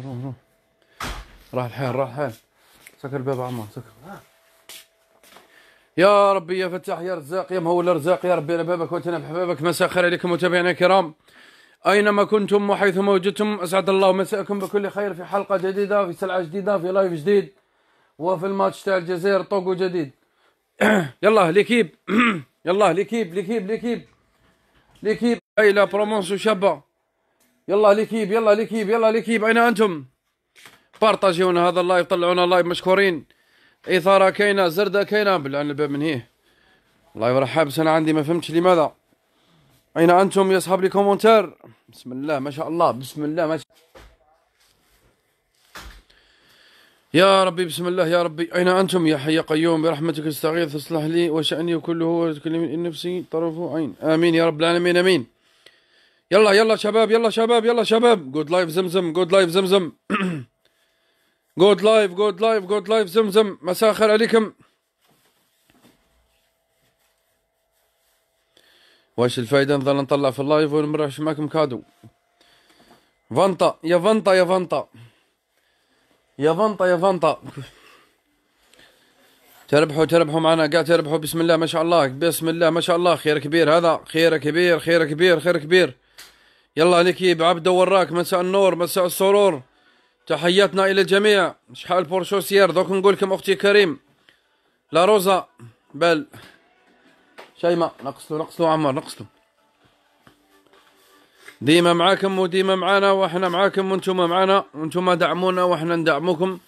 روح روح راح الحين راح الحين سكر الباب عمار سكر يا ربي يا فتاح يا رزاق يا مهول الرزاق يا ربي على بابك واتنا بحبابك مساء خير عليكم متابعينا الكرام اينما كنتم وحيثما وجدتم اسعد الله مساءكم بكل خير في حلقه جديده في سلعه جديده في لايف جديد وفي الماتش تاع الجزائر طوقو جديد يلا ليكيب يلا ليكيب ليكيب ليكيب ليكيب اي لا برومونس شابه يلا ليكيب يلا ليكيب يلا ليكيب اين انتم بارطاجيونا هذا اللايف طلعونا اللايف مشكورين اثاره كاينه زرده كاينه بالعن الباب من هي الله يرحب انا عندي ما فهمتش لماذا اين انتم يا اصحاب لي كومونتير بسم الله ما شاء الله بسم الله ما شاء يا ربي بسم الله يا ربي أين أنتم يا حي قيوم برحمتك استغيث اصلح لي وشأني كله وتكلمني نفسي طرف عين آمين يا رب العالمين آمين يلا يلا شباب يلا شباب يلا شباب جود لايف زمزم جود لايف زمزم جود لايف جود لايف جود لايف زمزم مساء الخير عليكم واش الفايدة نظل نطلع في اللايف ونمرحش معكم كادو فانطا يا فانطا يا فانطا يا فانطا يا فانطا تربحوا تربحوا معنا قاعد تربحوا بسم الله ما شاء الله بسم الله ما شاء الله خير كبير هذا خير كبير خير كبير خير كبير يلا نكيب عبده وراك مساء النور مساء السرور تحياتنا الى الجميع شحال بورشوسير دوك نقول لكم اختي كريم لا روزا بل شيماء نقصلو نقصلو عمر نقصلو ديما معاكم وديما معانا واحنا معاكم وانتم معانا وانتم دعمونا واحنا ندعموكم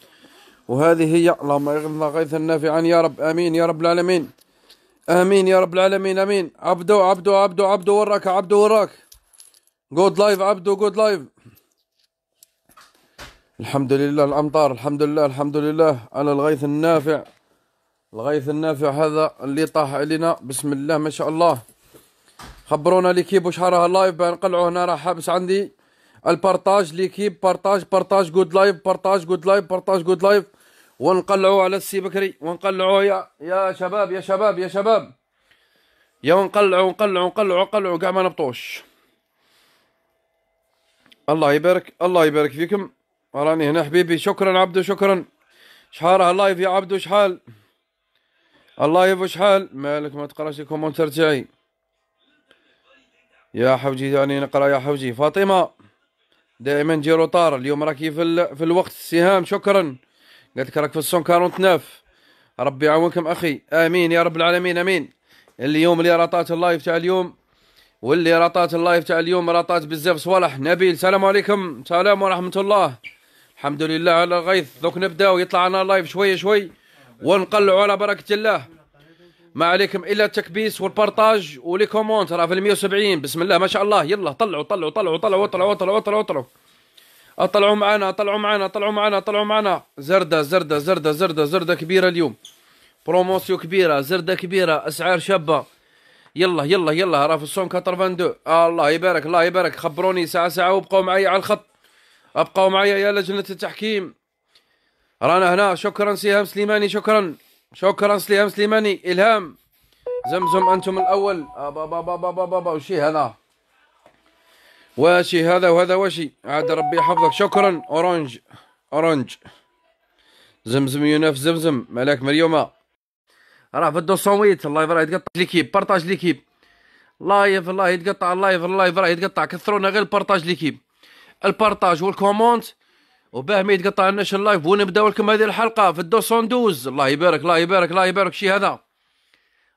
وهذه هي اللهم اغثنا غيثا نافعا يا رب امين يا رب العالمين امين يا رب العالمين امين عبدو عبدو عبدو عبدو وراك عبدو وراك جود لايف عبدو جود لايف الحمد لله الامطار الحمد لله الحمد لله على الغيث النافع الغيث النافع هذا اللي طاح علينا بسم الله ما شاء الله خبرونا ليكيب واش راه اللايف نقلعوا هنا راه حابس عندي البارتاج ليكيب بارتاج بارتاج جود لايف بارتاج جود لايف بارتاج جود لايف ونقلعوا على السي بكري ونقلعوا يا يا شباب يا شباب يا شباب يا ونقلعوا ونقلعوا ونقلعوا ونقلعوا كاع ما نبطوش الله يبارك الله يبارك فيكم راني هنا حبيبي شكرا عبدو شكرا شحال راه لايف يا عبدو شحال اللايف شحال مالك ما تقراش الكومنتر تاعي يا حوجي دعني نقرا يا حوجي فاطمه دائما جيرو طار اليوم راكي في, ال... في الوقت السهام شكرا قالت لك راك في السون 49 ربي يعاونكم اخي امين يا رب العالمين امين اليوم اللي راطات اللايف تاع اليوم واللي رطات اللايف تاع اليوم رطات بزاف صوالح نبيل السلام عليكم سلام ورحمه الله الحمد لله على الغيث دوك نبداو يطلع لنا لايف شويه شوي ونقلعوا على بركه الله ما عليكم الا التكبيس والبارطاج ولي كومونت راه في ال 170 بسم الله ما شاء الله يلا طلعوا طلعوا طلعوا طلعوا طلعوا طلعوا طلعوا طلعوا اطلعوا معنا اطلعوا معنا اطلعوا معنا طلعوا معنا زردة زردة زردة زردة زردة كبيرة اليوم بروموسيو كبيرة زردة كبيرة اسعار شابة يلا يلا يلا راف الصوم كاترفاندو آه الله يبارك الله يبارك خبروني ساعه ساعه وابقوا معي على الخط ابقوا معي يا لجنه التحكيم رانا هنا شكرا سيهام سليماني شكرا شكرا سيهام سليماني الهام زمزم انتم الاول ابا بابا بابا بابا وشي هذا واشي هذا وهذا واشي عاد ربي يحفظك شكرا اورانج اورانج زمزم ينافس زمزم ملاك مريومه راه في ويت اللايف راه يتقطع ليكيب بارطاج ليكيب لايف الله يتقطع اللايف اللايف راه يتقطع كثرونا غير البارطاج ليكيب البارطاج والكومونت وباه ما يتقطع لناش اللايف ونبداو لكم هذه الحلقه في الدوسون دوز الله يبارك الله يبارك الله يبارك شي هذا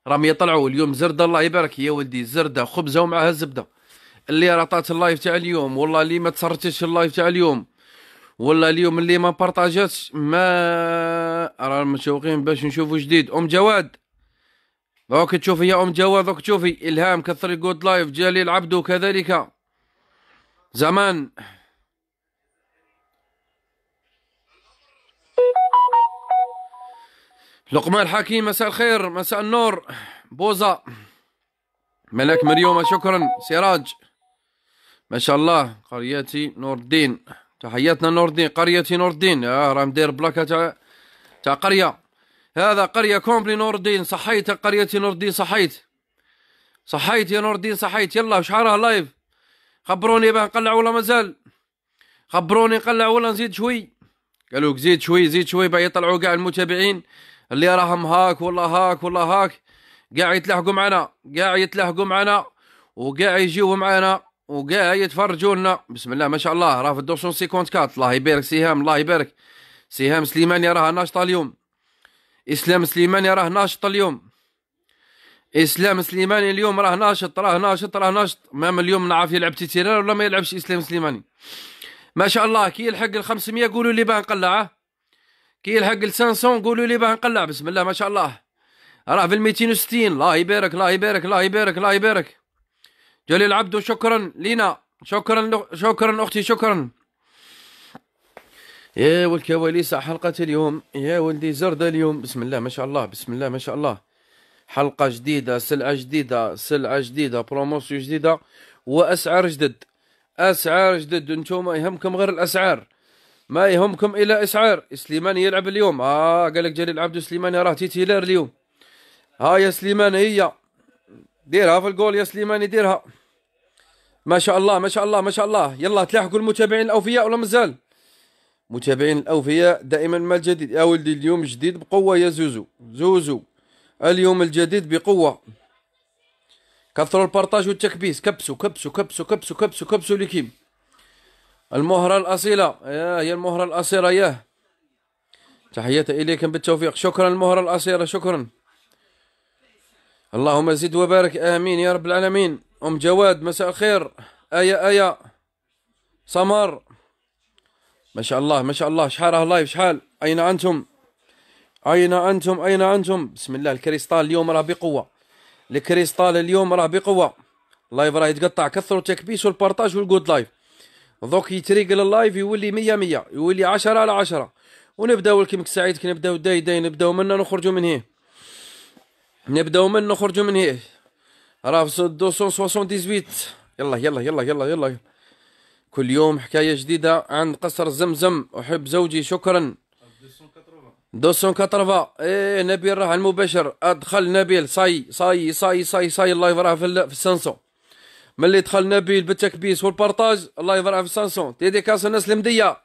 راهم يطلعوا اليوم زرده الله يبارك يا ولدي زرده خبزه ومعها الزبده اللي رطات اللايف تاع اليوم والله اللي ما تصرتش اللايف تاع اليوم والله اليوم اللي ما بارطاجاتش ما راه متشوقين باش نشوفوا جديد ام جواد دوك تشوفي يا ام جواد دوك تشوفي الهام كثر جود لايف جليل عبدو كذلك زمان لقمان حكيم مساء الخير مساء النور بوزا ملاك مريومة شكرا سراج ما شاء الله قريتي نور الدين تحياتنا نور الدين قرية نور الدين آه راه مدير بلاكة تاع تاع قرية هذا قرية كومبلي نور الدين صحيت قرية نور الدين صحيت صحيت يا نور الدين صحيت يلا شحال لايف خبروني باه نقلع ولا مازال خبروني نقلع ولا نزيد شوي قالوا زيد شوي زيد شوي باه يطلعوا كاع المتابعين اللي راهم هاك ولا هاك ولا هاك قاع يتلاحقوا معنا قاع يتلاحقوا معنا وقاع يجيو معنا وقاع يتفرجونا لنا بسم الله ما شاء الله راه في 254 الله يبارك سهام الله يبارك سهام سليماني راه ناشطه اليوم اسلام سليماني راه ناشط اليوم اسلام سليماني اليوم راه ناشط راه ناشط راه ناشط مام اليوم نعرف يلعب تيتيران ولا ما يلعبش اسلام سليماني ما شاء الله كي يلحق ال 500 قولوا لي باه نقلع كي يلحق ال 500 قولوا لي باه نقلع بسم الله ما شاء الله راه في ال 260 الله يبارك الله يبارك الله يبارك الله يبارك جليل عبدو شكرا لينا شكرا شكرا اختي شكرا يا والكواليس حلقة اليوم يا ولدي زردة اليوم بسم الله ما شاء الله بسم الله ما شاء الله حلقة جديدة سلعة جديدة سلعة جديدة بروموسيو جديدة وأسعار جدد أسعار جدد انتم يهمكم غير الأسعار ما يهمكم إلا أسعار سليماني يلعب اليوم آه قال لك جليل عبدو سليماني راه تيتي اليوم ها آه، يا سليمان هي ديرها في الجول يا سليماني ديرها ما شاء الله ما شاء الله ما شاء الله يلا تلاحقوا المتابعين الاوفياء ولا مازال متابعين الاوفياء دائما ما الجديد يا ولدي اليوم جديد بقوه يا زوزو زوزو اليوم الجديد بقوه كثروا البارطاج والتكبيس كبسوا كبسوا كبسوا كبسوا كبسوا كبسوا لكيم المهره الاصيله يا هي المهره الاصيله ياه تحياتي اليكم بالتوفيق شكرا المهره الاصيله شكرا اللهم زد وبارك امين يا رب العالمين ام جواد مساء الخير ايا ايا سمر ما شاء الله ما شاء الله شحال راه لايف شحال اين انتم اين انتم اين انتم بسم الله الكريستال اليوم راه بقوه الكريستال اليوم راه بقوه اللايف راه يتقطع كثروا التكبيس والبارطاج والجود لايف دوك يتريقل اللايف يولي مية مية يولي عشرة على عشرة ونبداو كيما سعيد كنبداو نبداو داي داي نبداو منا نخرجوا من هنا نبداو من نخرجوا من هيه راه 278 يلا يلا يلا يلا يلا كل يوم حكايه جديده عند قصر زمزم احب زوجي شكرا 280 ايه نبيل راه المباشر ادخل نبيل صاي صاي صاي صاي صاي الله يفرح في, السانسون ملي دخل نبيل بالتكبيس والبارطاج الله يفرح في السانسون تيدي كاس الناس المديه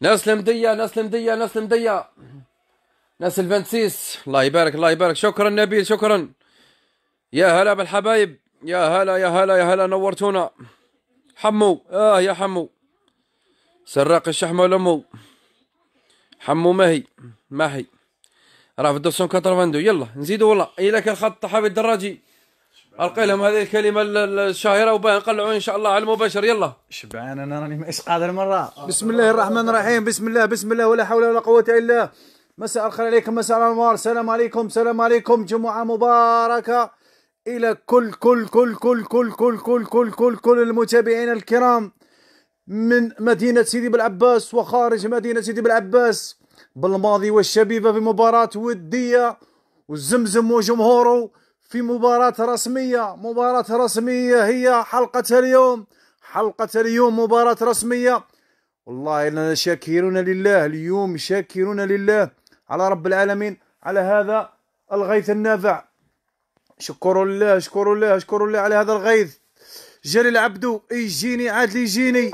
ناس المديه ناس المديه ناس المديه ناس الفنسيس الله يبارك الله يبارك شكرا نبيل شكرا يا هلا بالحبايب يا هلا يا هلا يا هلا نورتونا حمو اه يا حمو سراق الشحمة لمو حمو ماهي ماهي راه في 282 يلا نزيدو والله الا كان خط حبيب الدراجي القي لهم هذه الكلمه الشهيره وباه نقلعوا ان شاء الله على المباشر يلا شبعان انا راني ماشي قادر مره بسم الله الرحمن الرحيم بسم الله بسم الله ولا حول ولا قوه الا بالله مساء الخير عليكم مساء الانوار سلام عليكم سلام عليكم جمعه مباركه الى كل كل كل كل كل كل كل كل كل كل المتابعين الكرام من مدينه سيدي بالعباس وخارج مدينه سيدي بالعباس بالماضي والشبيبه في مباراه وديه والزمزم وجمهوره في مباراة رسمية مباراة رسمية هي حلقة اليوم حلقة اليوم مباراة رسمية والله إننا شاكرون لله اليوم شاكرون لله على رب العالمين على هذا الغيث النافع شكر الله شكر الله شكر الله على هذا الغيث جليل العبدو يجيني عاد يجيني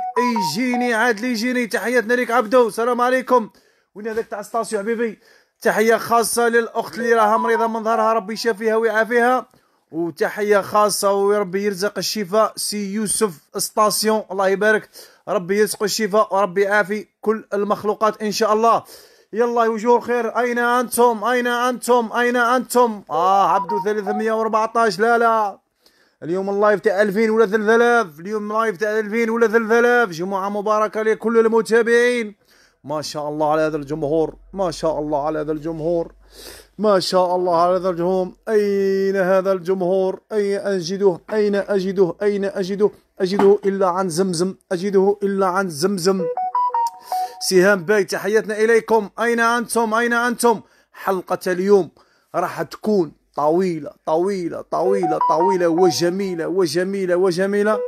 يجيني عاد يجيني تحياتنا ليك عبدو السلام عليكم وين هذاك تاع ستاسيو حبيبي تحيه خاصه للاخت اللي راها مريضه من ظهرها ربي يشافيها ويعافيها وتحيه خاصه وربي يرزق الشفاء سي يوسف ستاسيون الله يبارك ربي يرزق الشفاء وربي يعافي كل المخلوقات ان شاء الله يلا وجور وجوه الخير أين أنتم أين أنتم أين أنتم آه عبدو 314 لا لا اليوم اللايف تاع 2000 ولا 3000 اليوم اللايف تاع 2000 ولا 3000 جمعة مباركة لكل المتابعين ما شاء الله على هذا الجمهور ما شاء الله على هذا الجمهور ما شاء الله على هذا الجمهور أين هذا الجمهور أين أجده أين أجده أين أجده أجده إلا عن زمزم أجده إلا عن زمزم سهام باي تحياتنا إليكم أين أنتم أين أنتم حلقة اليوم راح تكون طويلة طويلة طويلة طويلة وجميلة وجميلة وجميلة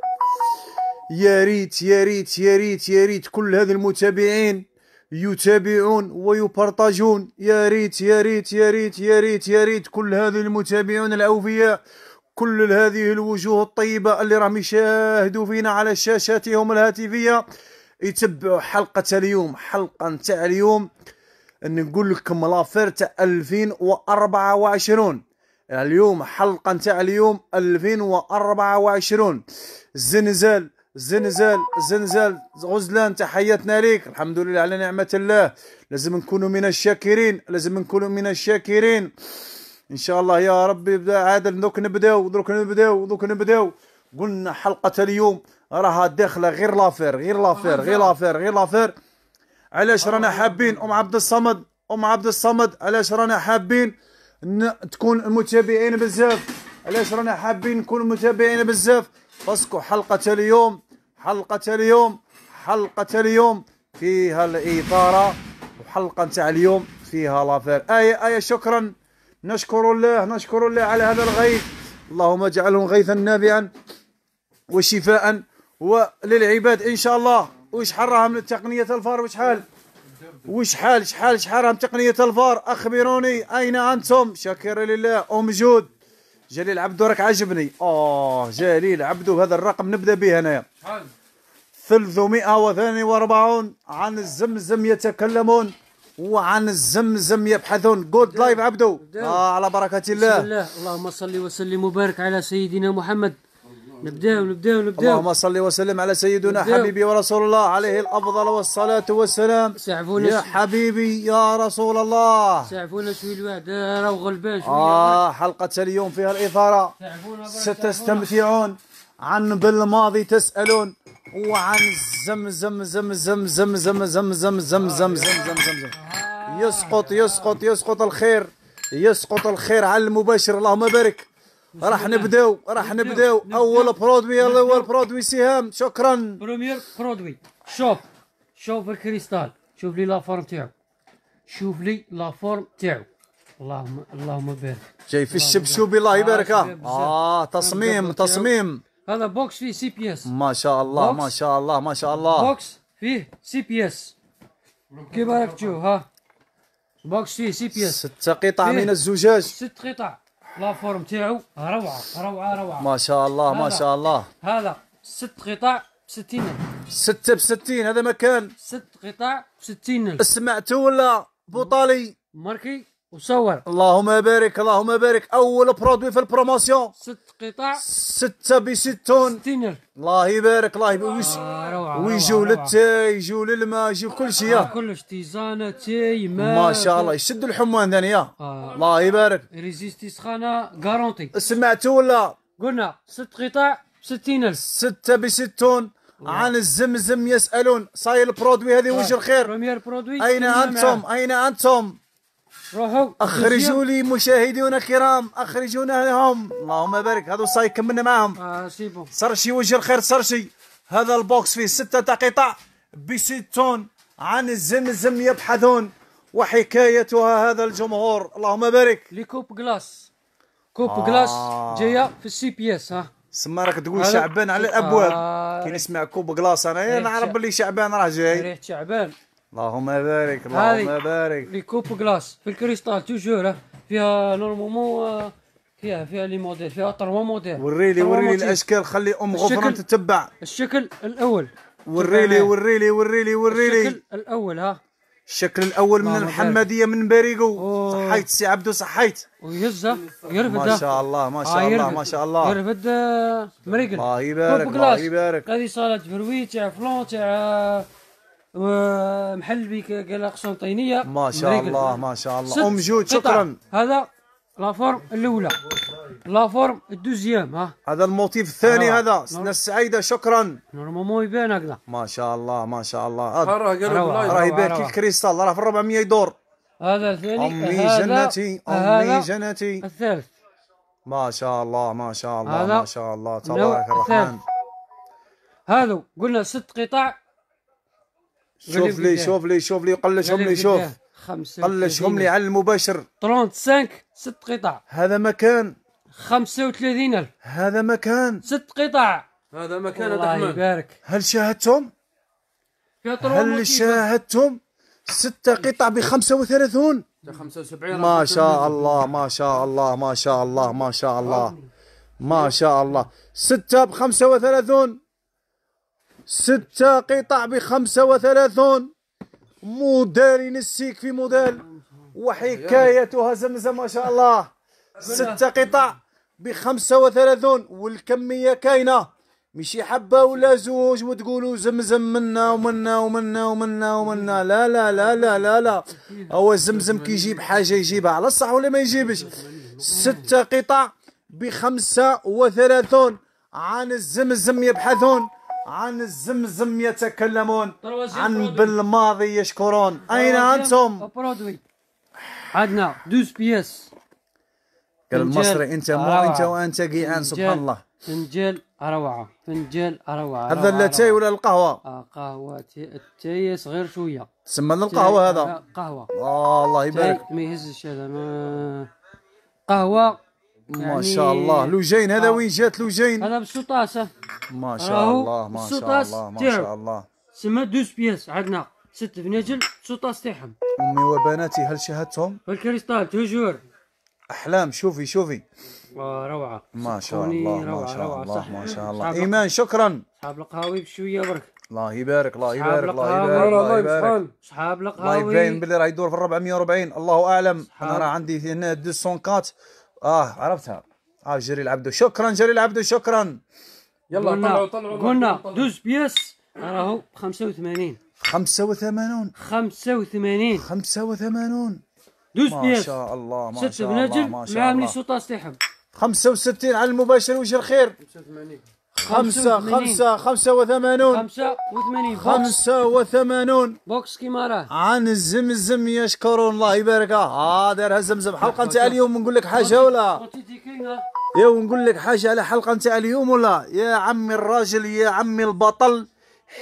يا ريت يا ريت يا ريت يا ريت كل هذه المتابعين يتابعون ويبرتاجون يا ريت يا ريت يا ريت يا ريت يا ريت كل هذه المتابعون الأوفياء كل هذه الوجوه الطيبة اللي راهم يشاهدوا فينا على شاشاتهم الهاتفية يتبعوا حلقة اليوم حلقة نتاع اليوم نقول لكم لافير تاع 2024 اليوم حلقة نتاع اليوم 2024 الزنزال الزنزال الزنزال غزلان تحياتنا ليك الحمد لله على نعمة الله لازم نكونوا من الشاكرين لازم نكونوا من الشاكرين ان شاء الله يا ربي عادل دوك نبداو دوك نبداو دوك نبداو قلنا حلقة اليوم راها داخله غير لافير غير لافير غير لافير غير لافير علاش رانا حابين ام عبد الصمد ام عبد الصمد علاش رانا حابين تكون متابعين بزاف علاش رانا حابين نكون متابعين بزاف باسكو حلقه اليوم حلقه اليوم حلقه اليوم فيها الاثاره وحلقه نتاع اليوم فيها لافير اي اي شكرا نشكر الله نشكر الله على هذا الغيث اللهم اجعله غيثا نافعا وشفاء وللعباد ان شاء الله وشحال راهم تقنيه الفار وشحال وشحال شحال شحال راهم تقنيه الفار اخبروني اين انتم شاكر لله ام جود جليل عبدو راك عجبني اه جليل عبدو هذا الرقم نبدا به انايا 342 عن الزمزم يتكلمون وعن الزمزم يبحثون جود لايف عبدو آه على بركه الله بسم الله اللهم صل وسلم وبارك على سيدنا محمد نبداو نبداو نبداو اللهم صل وسلم على سيدنا نبدأ. حبيبي ورسول الله عليه الافضل والصلاه والسلام سعفونا يا حبيبي يا رسول الله سعفونا شوي الواحد راهو غلبان شوي اه حلقه اليوم فيها الاثاره ستستمتعون عن بالماضي تسالون وعن زم زم زم زم زم زم زم زم زم زم زم زم يسقط يسقط يسقط الخير يسقط الخير على المباشر اللهم بارك راح نبداو راح نبداو اول برودوي اول برودوي سهام شكرا بروميير برودوي شوف شوف الكريستال شوف لي لافورم تاعو شوف لي لافورم تاعو اللهم اللهم بارك جاي في الشبشوبي الله يبارك اه تصميم تصميم هذا بوكس فيه سي بي اس ما شاء الله ما شاء الله ما شاء الله بوكس فيه سي بي اس كيف راك تشوف ها بوكس فيه سي بي اس ست قطع من الزجاج ست قطع لا فورم تاعو روعه روعه روعه ما شاء الله ما شاء الله هذا ست قطع ب 60000 ستة ب 60 هذا مكان ست قطع ب ألف سمعتوا ولا بوطالي ماركي وصور اللهم بارك اللهم بارك اول برودوي في البروموسيون ست قطع ستة ب 60 ألف الله يبارك الله يبارك آه. ويجوا للتاي يجوا للماء يجوا كل شيء آه، كلش تيزانه تاي ما ما شاء الله يشد الحمان آه الله يبارك ريزيستي سخانه كارونتي سمعتوا ولا قلنا ست قطع ب 60000 6 ب 60 عن الزمزم يسالون صاير البرودوي هذه وجه آه، الخير بريمير برودوي اين انتم اين انتم روحوا اخرجوا لي مشاهدينا الكرام اخرجونا لهم اللهم بارك هذو صاي كملنا معهم آه سيبو صار شي وجه الخير صار شي هذا البوكس فيه ستة قطع بستون عن الزمزم يبحثون وحكايتها هذا الجمهور اللهم بارك لي كوب كلاس كوب آه. كلاس جايه في السي بي اس ها سما راك تقول شعبان على الابواب آه. كي نسمع كوب كلاص انا نعرف بلي شعبان راه جاي ريحه شعبان اللهم بارك اللهم بارك لي كوب كلاس في الكريستال توجور فيها نورمالمون آه، فيها فيها لي موديل فيها تروا موديل وريلي وريلي الاشكال خلي ام غفران تتبع الشكل الاول وريلي وريلي وريلي وريلي الشكل الاول ها الشكل الاول من الحماديه من باريقو صحيت سي عبدو صحيت ويزه يرفد ما شاء الله ما شاء آه، الله ما شاء الله يرفد آه، مريقل الله يبارك الله يبارك هذه صاله فروي تاع فلون تاع آه، محل بك قلاقسنطينيه ما شاء الله ما شاء الله ام جود شكرا هذا لا فورم الاولى لا فورم الدوزيام ها هذا الموتيف الثاني هذا نعم. سنا السعيده شكرا نورمالمون يبان هكذا ما شاء الله ما شاء الله راه يبان كي الكريستال راه في 400 دور هذا الثاني امي جنتي امي جنتي الثالث ما شاء الله ما شاء الله ما شاء الله تبارك الرحمن هذا قلنا ست قطع شوف لي شوف لي شوف لي قلشهم لي شوف خمسة قلشهم لي على المباشر 35 ست قطع هذا مكان ألف هذا مكان ست قطع هذا مكان الله يبارك هل شاهدتم؟ هل شاهدتم؟ ستة قطع ب 35 75 ما شاء الله ما شاء الله ما شاء الله ما شاء الله ما شاء الله ستة ب 35 ستة قطع ب 35 موديل ينسيك في موديل وحكايتها زمزم ما شاء الله ستة قطع ب 35 والكمية كاينة ماشي حبة ولا زوج وتقولوا زمزم منا ومنا ومنا ومنا ومنا لا لا لا لا لا لا هو زمزم كي يجيب حاجة يجيبها على الصح ولا ما يجيبش ستة قطع ب 35 عن الزمزم يبحثون عن الزمزم يتكلمون عن بالماضي يشكرون أين أنتم؟ عندنا دوز بيس قال المصري أنت مو أنت آه. وأنت قيعان سبحان الله فنجال روعة فنجال روعة هذا تاي ولا القهوة؟ آه، قهوة التاي صغير شوية تسمى القهوة هذا آه، قهوة آه الله يبارك ما يهزش هذا قهوة ما يعني شاء الله لوجين هذا آه. وين جات لوجين هذا بالسطاسه ما شاء الله ما شاء الله ما شاء الله سما دوس بياس عندنا ست فنجل سطاس تاعهم امي وبناتي هل شاهدتهم؟ الكريستال توجور احلام شوفي شوفي آه، روعه ما شاء الله ما شاء الله ما شاء الله ايمان شكرا صحاب القهاوي بشويه برك الله يبارك الله يبارك الله يبارك الله يبارك صحاب القهاوي الله يبين باللي راه يدور في 440 الله اعلم انا راه عندي هنا 204 اه عرفتها اه جريل عبدو شكرا جريل عبدو شكرا يلا طلعوا طلعوا قلنا دوز بيس راهو 85 85 85 85 دوز بيس ما شاء الله ما شاء الله ست بنجم مع ملي سوطاس تاعهم 65 على المباشر وجه الخير 85 خمسة خمسة خمسة وثمانون خمسة وثمانين خمسة وثمانون بوكس كيمارا عن الزمزم يشكرون الله يبارك ها آه، دارها الزمزم حلقة آه، نتاع آه، اليوم نقول لك حاجة ولا يا ونقول لك حاجة على حلقة نتاع اليوم ولا يا عمي الراجل يا عمي البطل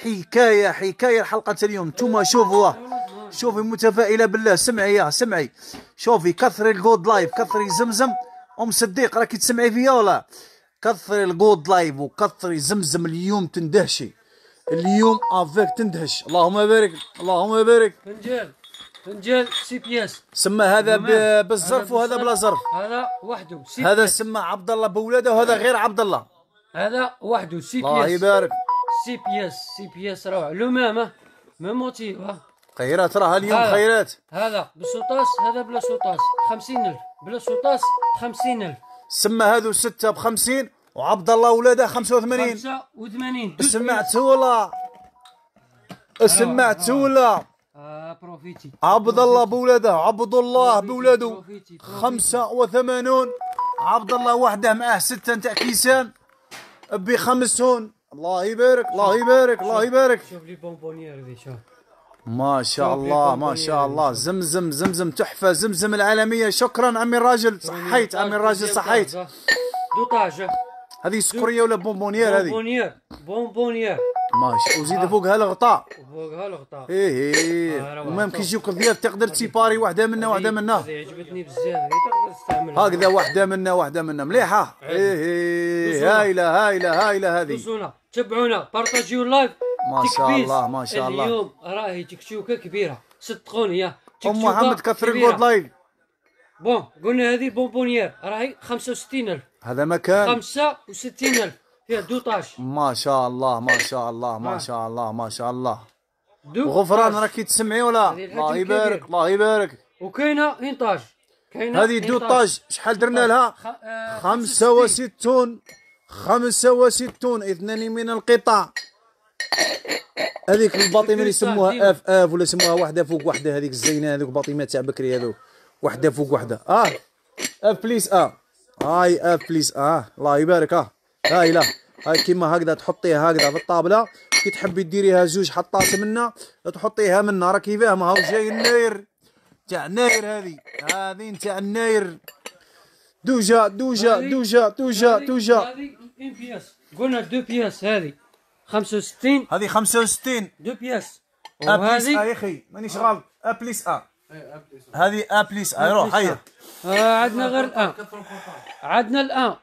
حكاية حكاية الحلقة نتاع اليوم انتوما شوفوا شوفي متفائلة بالله سمعي يا سمعي شوفي كثري الجود لايف كثري زمزم ام صديق راكي تسمعي فيا ولا كثري الجود لايف وكثري زمزم اليوم تندهشي اليوم افيك تندهش اللهم بارك اللهم بارك فنجان فنجان سي بي اس سما هذا بالظرف وهذا بلا ظرف هذا وحده سي هذا سمى عبد الله بولاده وهذا غير عبد الله هذا وحده سي بي اس الله يبارك سي بي اس سي بي اس روعه لو ميم موتيف خيرات راها اليوم هذا. خيرات هذا بالسوطاس هذا بلا سوطاس 50000 بلا سوطاس 50000 سما هذو ستة بخمسين وعبد الله ولاده 85 85 سمعت ولا أيوة. سمعت أيوة. ولا آه، بروفيتي عبد الله بولاده عبد الله بولاده 85 عبد الله وحده معاه سته نتاع كيسان بخمسون الله يبارك الله يبارك الله يبارك شوف لي بونبونيير شوف ما شاء الله ما شاء طيب. الله زمزم زمزم تحفه زمزم العالميه شكرا عمي الراجل صحيت عمي الراجل صحيت دو طاجه هذه سكريه ولا بونبونيير هذه بونبونيير بونبونيير ماشي وزيد فوقها الغطاء فوقها الغطاء ايه ايه, إيه. آه، ومام كي يجيوك الضياف تقدر تسيباري واحده منا واحده منا هذه عجبتني بزاف تقدر تستعملها هكذا واحده منا واحده منا مليحه ايه ايه هايله هايله هايله هذه تابعونا بارطاجيو اللايف ما شاء الله ما شاء الله اليوم راهي تكتوكه كبيره صدقوني يا ام محمد كثر الجود لايف بون قلنا هذه بونبونيير راهي 65000 هذا مكان 65000 فيها 12 ما إيه. آه. شاء الله ما شاء الله ما شاء الله ما شاء الله غفران راك تسمعي ولا الله يبارك الله يبارك وكاينه 12 كاينه هذه 12 شحال درنا لها 65 آه، خمسة وستون اثنان من القطع هذيك الباطمه اللي يسموها اف اف ولا يسموها واحده فوق واحده هذيك الزينه هذوك الباطمه تاع بكري هذوك واحده فوق واحده اه اف بليس اه هاي اف بليس اه الله يبارك اه هاي لا هاي كيما هكذا تحطيها هكذا في الطابله كي تحبي ديريها زوج حطات منا تحطيها منا راكي فاهمه هاو جاي الناير تاع الناير هذي هذي تاع الناير دوجا دوجا دوجا دوجا دوجا هذه إيه قلنا دو بياس هذه 65 هذه 65 دو بياس وهذه يا اخي مانيش آه. غلط إيه، ا بليس ا هذه ا بليس ا روح هيا آه، عندنا غير الان عندنا الان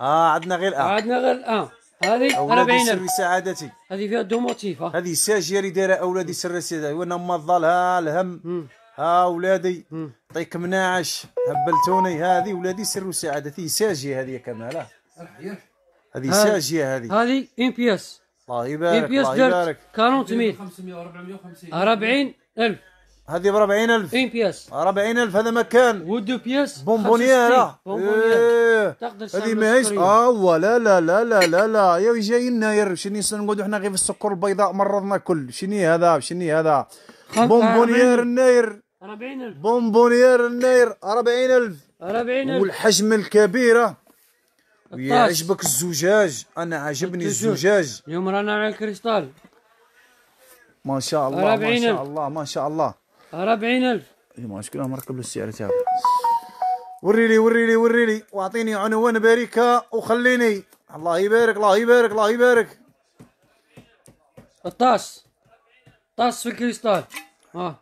اه عندنا غير الان عندنا غير الان هذه 40 سر سعادتي هذه فيها دو موتيف هذه ساجيري دايره اولادي سر سعادتي وانا مظلها الهم ها ولادي يعطيك مناعش هبلتوني هذه ولادي سر سعادتي ساجيه هذه كمال هذه ساجيه هذه هذه ام بي اس الله يبارك ام بي اس درت 40000 40000 هذه ب 40000 ان بي اس 40000 هذا مكان ودو بياس بونبونيير بونبونيير إيه. هذه ماهيش اه لا لا لا لا لا لا يا جاي لنا شني نقعدوا حنا غير في السكر البيضاء مرضنا كل شني هذا شني هذا بونبونيير آه، الناير 40000 بونبونير الناير 40000 40000 والحجم الكبيره ويعجبك الزجاج انا عاجبني الزجاج اليوم رانا مع الكريستال ما شاء الله ما شاء الله ما شاء الله 40000 ما شكون مركب السعر تاعو وريلي وريلي وريلي واعطيني عنوان باركة وخليني الله يبارك الله يبارك الله يبارك الطاس طاس في الكريستال ها آه.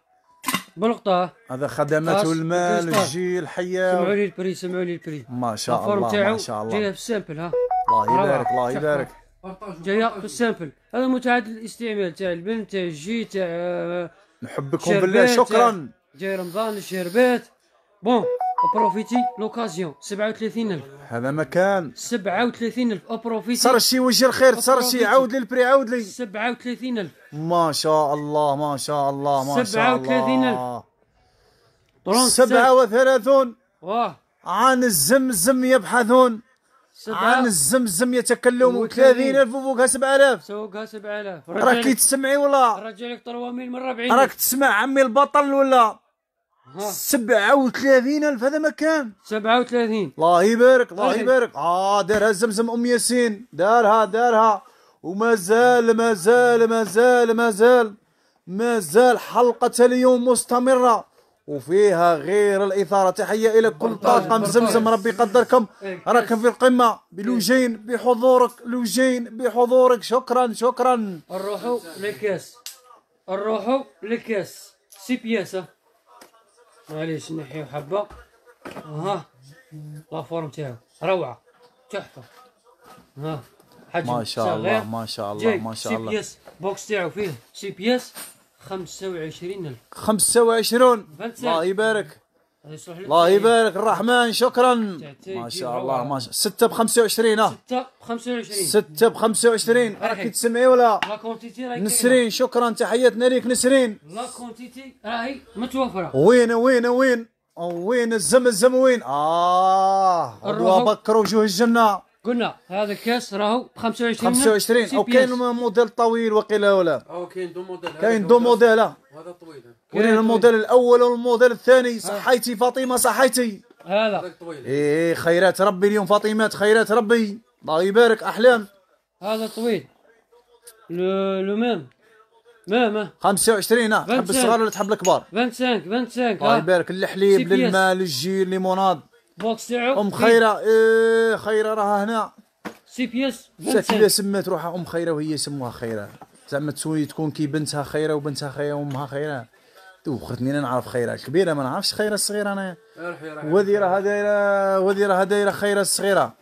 بالقطاع هذا خدمات المال الجي الحياه سمعوا لي البري سمعوا لي البري ما شاء الله ما شاء الله جايه في السامبل ها الله يبارك الله يبارك جايه في السامبل هذا متعدد الاستعمال تاع البنت تاع الجي تاع آه، نحبكم بالله شكرا جاي رمضان الشربات بون بروفيتي لوكازيون 37000 هذا مكان 37000 بروفيتي صار شي وجه الخير صار شي عاود لي البري عاود لي 37000 ما شاء الله ما شاء الله ما شاء الله 37000 37 واه عن الزمزم يبحثون عن الزمزم يتكلمون 30000 وفوقها 7000 فوقها 7000 راك تسمعي ولا رجع لك 300 من 40 راك تسمع عمي البطل ولا 37 ألف هذا مكان 37 الله يبارك الله يبارك اه دارها زمزم ام ياسين دارها دارها ومازال مازال مازال مازال مازال حلقة اليوم مستمرة وفيها غير الإثارة تحية إلى كل طاقم زمزم ربي يقدركم إيه، راكم في القمة إيه. بلوجين بحضورك لوجين بحضورك شكرا شكرا نروحوا لكاس نروحوا لكاس سي بياسة معليش نحيو حبة ها فورم تاعو روعة تحفة ها حجم ما شاء الله ما شاء الله ما شاء الله سي بيس بوكس تاعو فيه سي بي اس 25000 25 الله يبارك الله يبارك الرحمن شكرا ما شاء الله ما شاء الله 6 ب 25 6 ب 25 6 ب 25 راك تسمعي ولا نسرين شكرا تحياتنا ليك نسرين لا كونتيتي راهي متوفره وين وين وين وين الزم الزم وين اه الروح بكر وجوه الجنه قلنا هذا الكاس راهو ب 25 25 او كاين موديل طويل وقيلا ولا او كاين دو موديل كاين دو موديل هذا طويل كاين الموديل الاول والموديل الثاني آه. صحيتي فاطمه صحيتي هذا طويل اي خيرات ربي اليوم فاطمات خيرات ربي الله يبارك احلام هذا طويل لو ميم ما ما 25 اه تحب الصغار ولا تحب الكبار 25 25 الله يبارك للحليب للماء للجيل ليموناد بوكس تاعو ام إيه. خيره ايه خيره راها هنا سي بي سمات روحها ام خيره وهي سموها خيره زعما تسوي تكون كي بنتها خيره وبنتها خيره وامها خيره وخرتني انا نعرف خيره كبيره ما نعرفش خيره الصغيره انايا وهذه راها دايره وهذه راها دايره خيره الصغيره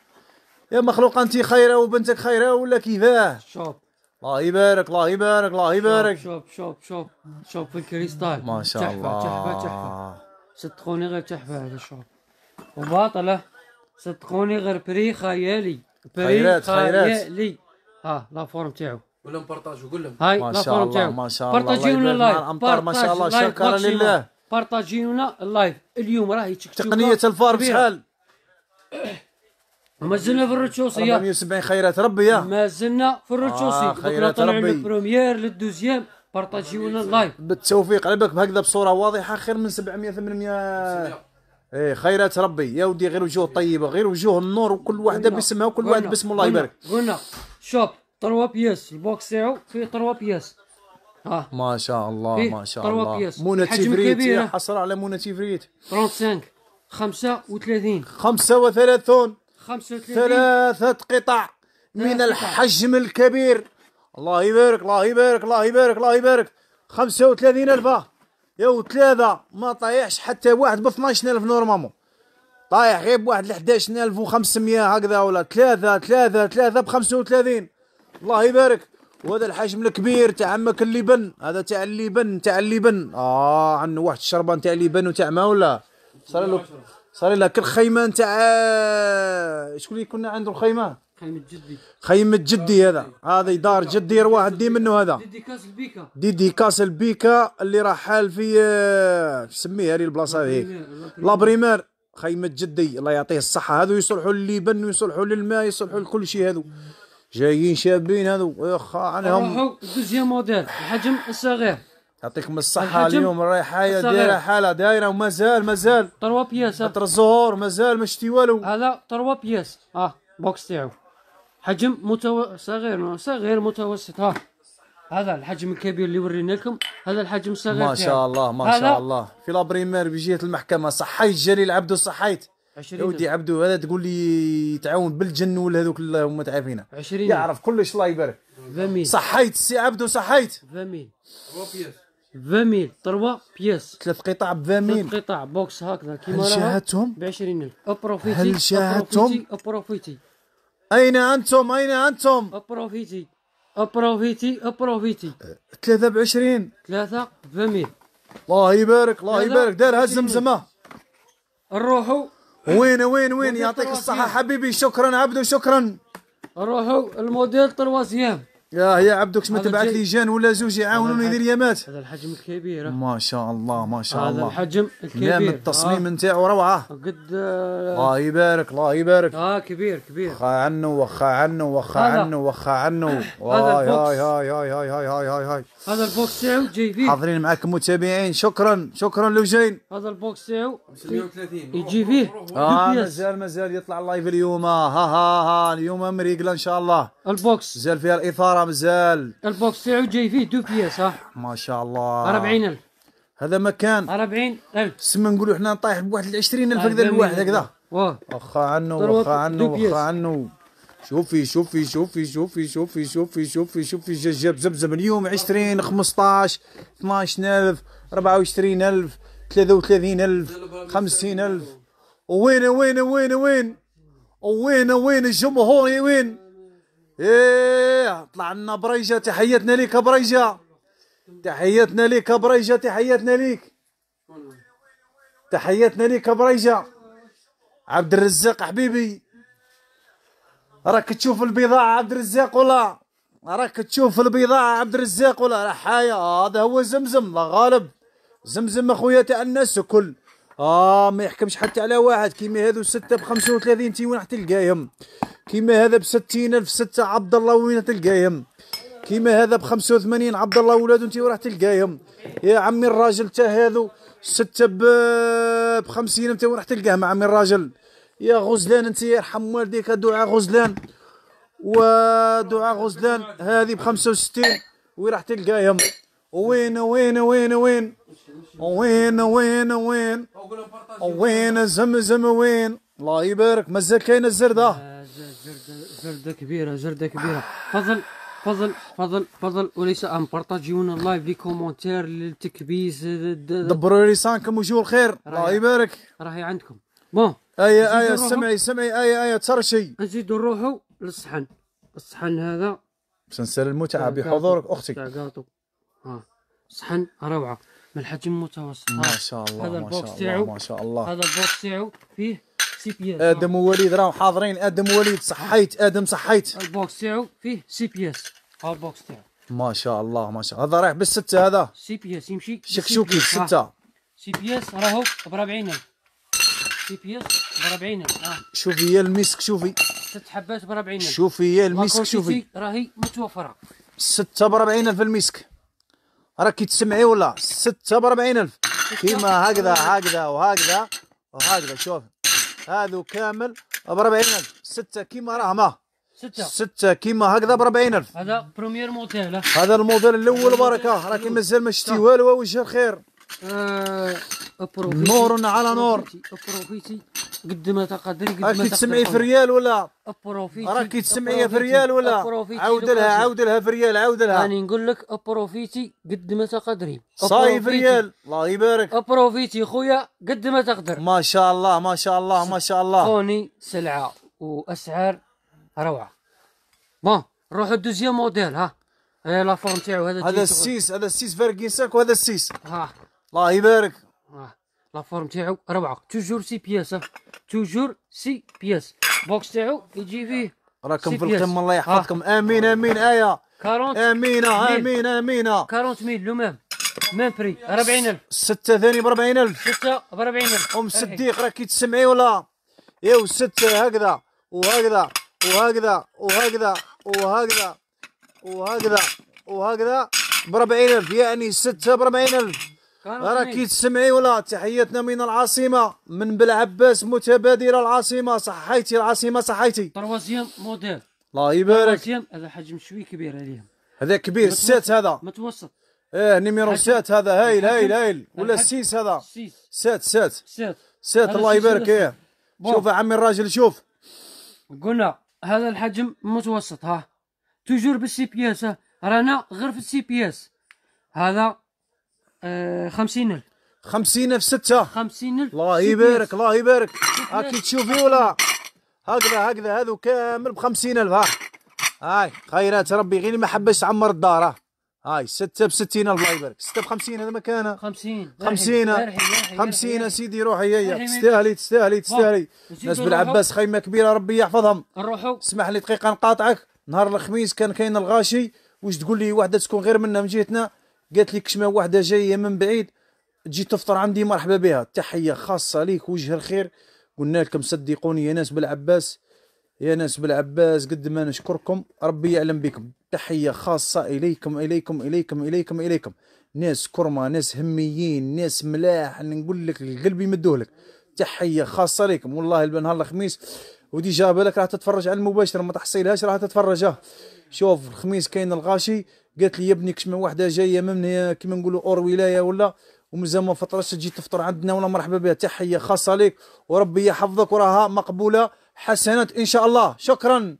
يا مخلوق انت خيره وبنتك خيره ولا كيفاه شوف الله يبارك الله يبارك الله يبارك شوف شوف شوف شوف الكريستال ما شاء الله تحفه تحفه تحفه صدقوني غير تحفه هذا شوف وباطلة صدقوني غير بري خيالي بري خيرات خيرات خيالي ها لا فورم تاعو ولا نبارطاجو قول لهم هاي ما شاء الله ما شاء الله بارطاجيونا اللايف امطار ما شاء الله شكرا لله بارطاجيونا اللايف اليوم راهي تقنية الفار بشحال مازلنا في الروتشوسي 470 خيرات ربي يا مازلنا في الروتشوسي آه خيرات ربي من البروميير للدوزيام بارطاجيونا اللايف بالتوفيق على بالك بهكذا بصوره واضحه خير من 700 800 ايه خيرات ربي يا ودي غير وجوه طيبه غير وجوه النور وكل واحده باسمها وكل واحد باسم الله يبارك قلنا شوب تروا بياس البوكس تاعو فيه تروا بياس اه ما شاء الله ما شاء الله منى تيفريت يا على منى تيفريت 35 35 35 35 ثلاثة قطع من الحجم الكبير الله يبارك الله يبارك الله يبارك الله يبارك 35 ألف يا ثلاثه ما طايحش حتى واحد ب 12000 نورمالمون طايح غير بواحد ل 11500 هكذا ولا ثلاثه ثلاثه ثلاثه ب 35 الله يبارك وهذا الحجم الكبير تاع عمك اللبن هذا تاع اللبن تاع اللبن اه عنده واحد الشربة تاع اللبن وتاع ما ولا صار له صار له كل خيمة تاع شكون اللي كنا عنده الخيمة خيمة جدي خيمة جدي هذا هذا دار جدي رواه دي منه هذا ديدي كاس البيكا ديدي كاس البيكا اللي راح حال في آه، سميها هذه البلاصه هذيك بريمير خيمة جدي الله يعطيه الصحة هذو يصلحوا للبن ويصلحوا للماء يصلحوا لكل شيء هذو جايين شابين هذو يا عنهم روحوا دوزيام موديل الحجم الصغير يعطيكم الصحة اليوم رايحة دايرة حالة دايرة ومازال مازال تروا بياس ترى الزهور مازال ما شتي والو هذا تروا بياس اه بوكس تاعو حجم متو... صغير صغير متوسط ها هذا الحجم الكبير اللي ورينا لكم هذا الحجم الصغير ما شاء الله ما شاء الله في لابريمير بجهه المحكمه صحيت جليل عبدو صحيت يا ودي عبدو هذا تقول لي تعاون بالجن ولا هذوك اللي هما تعافينا 20 يعرف كلش الله يبارك صحيت سي عبدو صحيت فاميل فاميل تروا بيس ثلاث قطع بفاميل ثلاث قطع بوكس هكذا كيما هل شاهدتهم ب 20000 ابروفيتي هل شاهدتهم ابروفيتي أين أنتم أين أنتم أبروفيتي أبروفيتي أبروفيتي أه، ثلاثة بعشرين ثلاثة بمية الله يبارك الله يبارك دار هالزمزمة نروحوا وين وين وين يعطيك الصحة حبيبي شكرا عبدو شكرا نروحوا الموديل طروازيام يا يا عبدك شمت بعث لي جان ولا زوج يعاونوني يدير يامات هذا الحجم الكبير ما شاء الله ما شاء الله هذا الحجم الكبير نعم التصميم آه. نتاعو روعه قد آه، الله يبارك الله يبارك اه كبير كبير وخا عنو وخا عنو وخا عنو وخا عنو هذا هاي هاي هاي هاي هاي هاي هاي هاي هذا البوكس تاعو جاي فيه حاضرين معاك متابعين شكرا شكرا لوجين هذا البوكس تاعو 130 يجي فيه اه مازال مازال يطلع اللايف اليوم آه، ها ها ها اليوم مريقله ان شاء الله البوكس مازال فيها الاثاره مازال البوكس تاعو جاي فيه دوبيا صح ما شاء الله 40000 هذا مكان 40000 سما نقولوا حنا طايح بواحد 20000 هكذا الواحد هكذا واه واخا عنه واخا عنه واخا عنه شوفي شوفي شوفي شوفي شوفي شوفي شوفي شوفي جاب زبزب اليوم 20 15 12000 24000 33000 50000 وين وين وين وين وين وين الجمهور وين ايه طلع لنا بريجه تحياتنا ليك بريجه تحياتنا ليك بريجه تحياتنا ليك تحياتنا ليك بريجه عبد الرزاق حبيبي راك تشوف البضاعه عبد الرزاق ولا راك تشوف البضاعه عبد الرزاق ولا حايا هذا هو زمزم الله غالب زمزم اخويا تاع الناس الكل اه ما يحكمش حتى على واحد كيما هذو ستة وثلاثين 35 تيون راح تلقاهم كيما هذا بستين الف ستة عبد الله وين تلقاهم كيما هذا بخمسة وثمانين عبد الله ولادو انت راح تلقاهم يا عمي الراجل تا هذو ستة ب بخمسين انت وين راح تلقاهم عمي الراجل يا غزلان انت يرحم والديك دعاء غزلان ودعاء غزلان هذه بخمسة وستين وين راح تلقاهم وين وين وين وين وين وين وين وين زم وين الله يبارك مازال كاينه الزرده آه، زرده زرده كبيره زرده كبيره فضل فضل فضل فضل وليس ان بارطاجيونا اللايف لي كومونتير للتكبيس دبروا لي سانكم وجوه الخير الله يبارك راهي عندكم بون اي اي سمعي سمعي اي اي ترشي نزيدوا نروحوا للصحن الصحن هذا باش نسال المتعه بحضورك اختي صحن روعه من حجم متوسط ما شاء الله هذا البوكس تاعو ما شاء الله هذا البوكس تاعو فيه سي ادم ووليد راهم حاضرين ادم ووليد صحيت ادم صحيت البوكس تاعو فيه سي بي اس هذا البوكس تاعو ما شاء الله ما شاء الله هذا رايح بالستة هذا سي بي اس يمشي شكشوكي ستة سي آه. بي اس راهو ب 40000 سي بي اس ب 40000 آه. شوفي يا المسك شوفي ست حبات ب 40000 شوفي يا المسك شوفي راهي متوفرة ستة ب 40000 المسك راك تسمعي ولا 46000 كيما هكذا هكذا وهكذا وهكذا شوف هذو كامل ب 40000 ستة كيما راه ما ستة ستة كيما هكذا ب 40000 هذا بروميير موديل هذا الموديل الاول بركة راك مازال ما شتي والو وجه الخير آه نور على نور قد ما تقدري قد ما راكي تسمعي في ريال ولا ابروفيتي راك تسمعي في ريال ولا عاود لها عاود لها في ريال عاود لها راني نقول لك ابروفيتي قد ما تقدري صاي في ريال الله يبارك ابروفيتي خويا قد ما تقدر ما شاء الله ما شاء الله ما شاء الله كوني سلعه واسعار روعه بون نروح الدوزيام موديل ها اي لا فورم تاعو هذا هذا السيس هذا السيس ساك وهذا السيس ها الله يبارك ها. لا فورم تاعو روعه توجور سي بياس توجور سي بياس بوكس تاعو يجي فيه راكم في القمه الله آه. يحفظكم امين امين ايه 40 امينه امين امينه 40 ميل لو ميم ميم بري 40000 سته ثاني ب 40000 سته ب 40000 ام صديق راكي تسمعي ولا يو سته هكذا وهكذا وهكذا وهكذا وهكذا وهكذا وهكذا ب 40000 يعني سته ب 40000 راك تسمعي ولا تحياتنا من العاصمه من بلعباس متبادله العاصمه صحيتي العاصمه صحيتي طروازيام موديل الله يبارك هذا حجم شوي كبير عليهم هذا كبير السات هذا متوسط ايه نيميرو سات هذا هايل هايل هايل ولا السيس هذا سات سات سات سات الله يبارك ايه شوف يا عمي الراجل شوف قلنا هذا الحجم متوسط ها توجور بالسي بي اس رانا غير في السي بي اس هذا 50000 50000 ستة 50000 الله يبارك الله يبارك هاكي تشوفي ولا هكذا هكذا هذو كامل ب 50000 ها هاي خيرات ربي غير ما حبش تعمر الدار ها هاي ستة ب 60000 الله يبارك ستة ب 50 هذا مكانها 50 50 50 سيدي روحي هي تستاهلي تستاهلي تستاهلي ناس بالعباس خيمة كبيرة ربي يحفظهم نروحوا اسمح لي دقيقة نقاطعك نهار الخميس كان كاين الغاشي واش تقول لي وحده تكون غير منا من جهتنا قالت لي كشما واحده جايه من بعيد تجي تفطر عندي مرحبا بها تحيه خاصه ليك وجه الخير قلنا لكم صدقوني يا ناس بالعباس يا ناس بالعباس قد ما نشكركم ربي يعلم بكم تحية خاصة إليكم إليكم إليكم إليكم إليكم ناس كرمة ناس هميين ناس ملاح نقول لك القلب يمدوه لك تحية خاصة لكم والله نهار الخميس ودي جابه لك راح تتفرج على المباشر ما تحصيلهاش راح تتفرجها شوف الخميس كاين الغاشي قالت لي يا ابني كشما واحده جايه من كيما نقولوا اور ولايه ولا ومازال ما فطرتش تجي تفطر عندنا ولا مرحبا بها تحيه خاصه لك وربي يحفظك وراها مقبوله حسنات ان شاء الله شكرا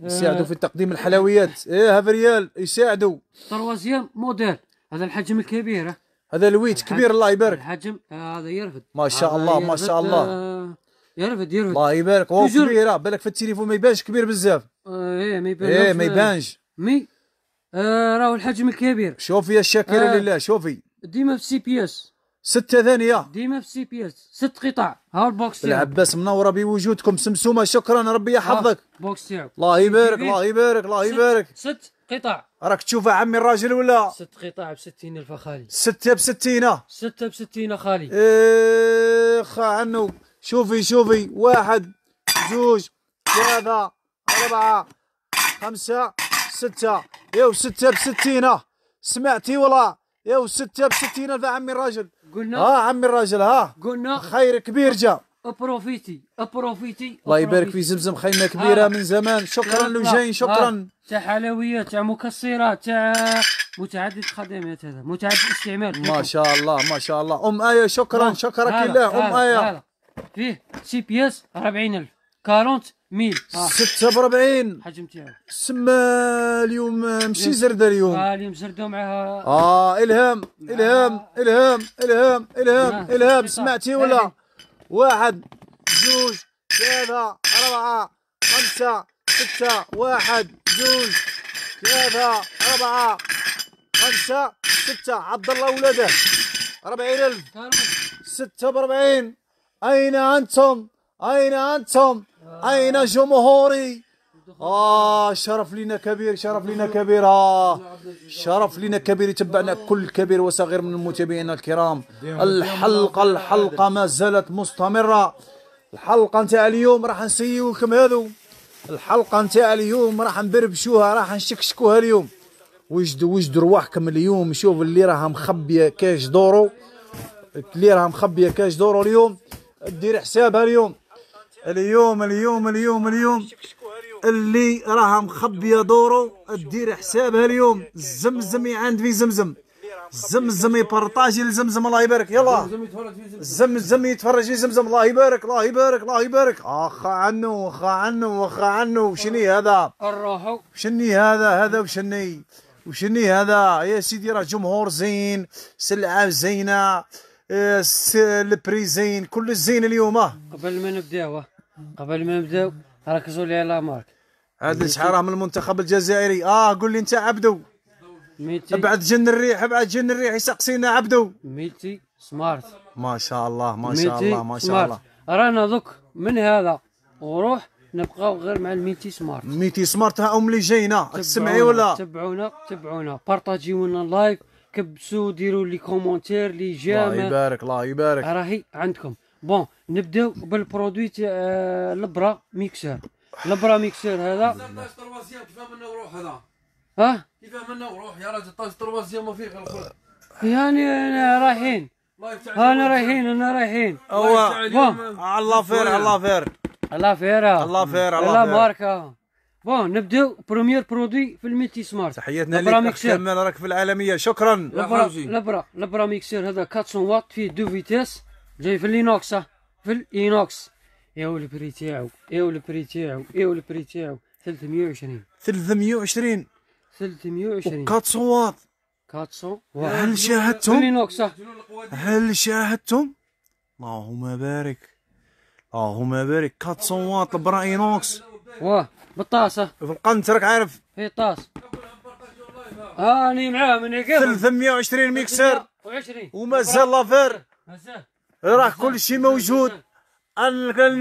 يساعدوا في تقديم الحلويات ايه هذا ريال يساعدوا تروازيام موديل هذا الحجم الكبير هذا الويت كبير الله يبارك الحجم هذا يرفد ما شاء الله ما شاء الله آه، يرفد يرفد الله يبارك هو كبير بالك في التليفون ما يبانش كبير بزاف آه، ايه ما يبانش ايه ما يبانش مي آه راهو الحجم الكبير شوفي شاكر آه لله شوفي ديما في سي بي اس ستة ثانية ديما في سي بي اس ست قطع ها البوكس تاعو العباس منورة بوجودكم سمسومة شكرا ربي يحفظك آه، بوكس الله يبارك الله يبارك الله يبارك ست قطع راك تشوف عمي الراجل ولا ست قطع ب الف خالي ستة ب 60 ستة ب 60 خالي اخ إيه، عنو شوفي شوفي واحد زوج ثلاثة أربعة خمسة ستة يو ستة بستينة سمعتي ولا يو ستة بستين ألف عمي الراجل قلنا ها عمي الراجل ها قلنا خير كبير جا بروفيتي بروفيتي الله يبارك في زمزم خيمه كبيره آه. من زمان شكرا جايين شكرا تاع حلويات تاع مكسرات تاع متعدد الخدمات هذا متعدد الاستعمال ما شاء الله ما شاء الله ام ايه شكرا شكرك شكرا لله ام ايه فيه سي بي اس 40000 40 ميل 46 حجم تاعو سما اليوم ماشي زرده اليوم اه اليوم زرده ومعها آه،, اه الهام الهام الهام آه، الهام الهام الهام سمعتي آه، ولا واحد جوج ثلاثة أربعة خمسة ستة واحد جوج ثلاثة أربعة خمسة ستة عبد الله ولاده 40000 ستة بربعين أين أنتم؟ أين أنتم؟ أين جمهوري آه شرف لنا كبير شرف لنا كبير آه شرف لنا كبير تبعنا كل كبير وصغير من المتابعين الكرام الحلقة الحلقة ما زالت مستمرة الحلقة نتاع اليوم راح نسيوكم هذو الحلقة نتاع اليوم راح نبربشوها راح نشكشكوها اليوم وجدوا وجدوا رواحكم اليوم شوفوا اللي راها مخبية كاش دورو اللي راها مخبية كاش دورو اليوم دير حسابها اليوم اليوم اليوم اليوم اليوم اللي راها مخبيه دورو دير حسابها اليوم زمزم عند في زمزم زمزم يبارطاجي لزمزم الله يبارك يلا زمزم يتفرج في زمزم الله يبارك الله يبارك الله يبارك اخا عنو واخا عنو واخا عنو شني هذا الروحو شني هذا هذا وشني وشني هذا يا سيدي راه جمهور زين سلعه زينه آه، البري زين كل الزين اليوم آه. قبل ما نبداوه آه. قبل ما نبداو ركزوا لي على مارك هذا شحال راه من المنتخب الجزائري اه قول لي انت عبدو ميتي ابعد جن الريح ابعد جن الريح يسقسينا عبدو ميتي سمارت ما شاء الله ما شاء الله ما شاء الله رانا دوك من هذا وروح نبقاو غير مع الميتي سمارت ميتي سمارت ها ام اللي جاينا تسمعي ولا تبعونا تبعونا بارطاجيو لنا اللايف كبسوا ديروا لي كومونتير لي جام الله يبارك الله يبارك راهي عندكم بون نبداو بالبرودوي تاع البرا ميكسور البرا ميكسور هذا 13 تروازيام كيفاه منا وروح هذا ها كيفاه منا وروح يا راجل 13 تروازيام ما فيه غير الخوت يعني رايحين انا رايحين انا رايحين هو الله فير الله فير الله فير الله فير الله ماركه بون نبداو بروميير برودوي في الميتي سمارت تحياتنا لك كمال راك في العالميه شكرا لبرا لبرا لبرا ميكسير هذا 400 واط فيه دو فيتيس جاي في لينوكس في الاينوكس ايوا البري تاعو ايوا البري تاعو ايوا البري تاعو 320 320 320 400 واط 400 واط هل شاهدتم هل شاهدتم اللهم بارك اللهم بارك 400 واط برا اينوكس واه بالطاسه في القنت راك عارف في طاس هاني آه، معاه من قبل 320 ميكسر ومازال لافير مازال راه كل شيء موجود عن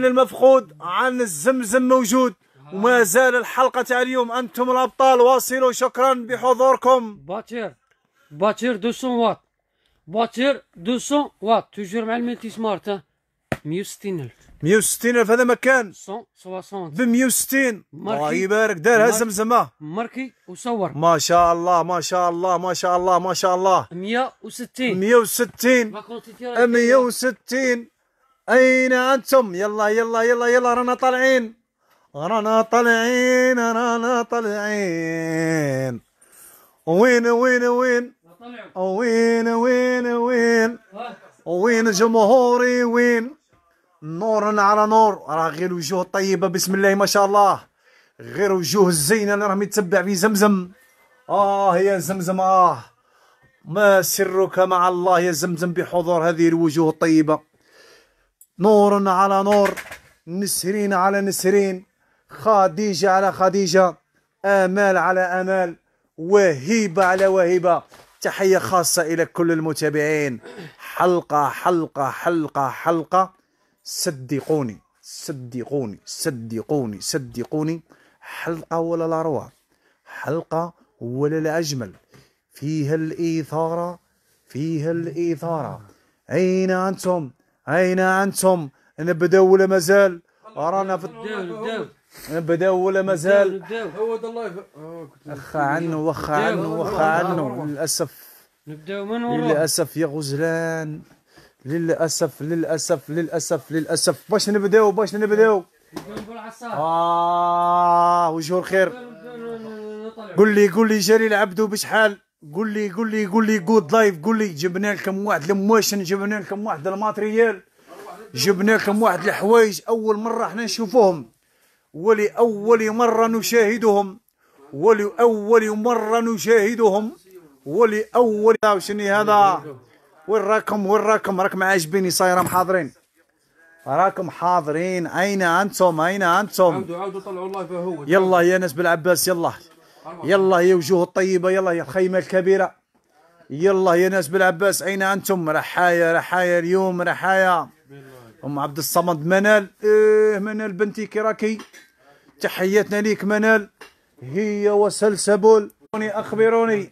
المفقود عن الزمزم موجود وما زال الحلقة تاع اليوم أنتم الأبطال واصلوا شكرا بحضوركم باتير باتير 200 واط باتير 200 واط توجور مع الملتي سمارت 160 ألف 160 الف هذا مكان 160 ب 160 الله يبارك دارها زمزمه مركي وصور ما شاء الله ما شاء الله ما شاء الله ما شاء الله 160 160 160 اين انتم يلا يلا يلا يلا رانا طالعين رانا طالعين رانا طالعين وين وين وين وين وين وين وين جمهوري وين نور على نور راه غير وجوه طيبه بسم الله ما شاء الله غير وجوه الزينه اللي راهم يتبع في زمزم اه يا زمزم اه ما سرك مع الله يا زمزم بحضور هذه الوجوه الطيبه نور على نور نسرين على نسرين خديجه على خديجه امال على امال وهيبه على وهيبه تحيه خاصه الى كل المتابعين حلقه حلقه حلقه حلقه صدقوني صدقوني صدقوني صدقوني حلقة ولا الأروع حلقة ولا الأجمل فيها الإثارة فيها الإثارة أين أنتم أين أنتم نبداو ولا مازال رانا في الدول نبدأ ولا مازال هو الله وخا آه، عنه وخا عنه وخا عنه للأسف للأسف يا غزلان للاسف للاسف للاسف للاسف باش نبداو باش نبداو اه وجه الخير قول لي قول لي جري العبدو بشحال قول لي قول لي قول لي جود لايف قول لي جبنا لكم واحد الموشن جبنا لكم واحد الماتريال جبنا لكم واحد الحوايج اول مره حنا نشوفوهم ولاول مره نشاهدهم ولاول مره نشاهدهم ولاول شنو هذا وين راكم وين راكم راكم عاجبيني صايره حاضرين راكم حاضرين اين انتم اين انتم عاودوا عاودوا طلعوا الله فهو يلا يا ناس بالعباس يلا يلا يا وجوه الطيبه يلا يا الخيمه الكبيره يلا يا ناس بالعباس اين انتم رحايا رحايا اليوم رحايا ام عبد الصمد منال ايه منال بنتي كراكي تحياتنا ليك منال هي وسلسبول اخبروني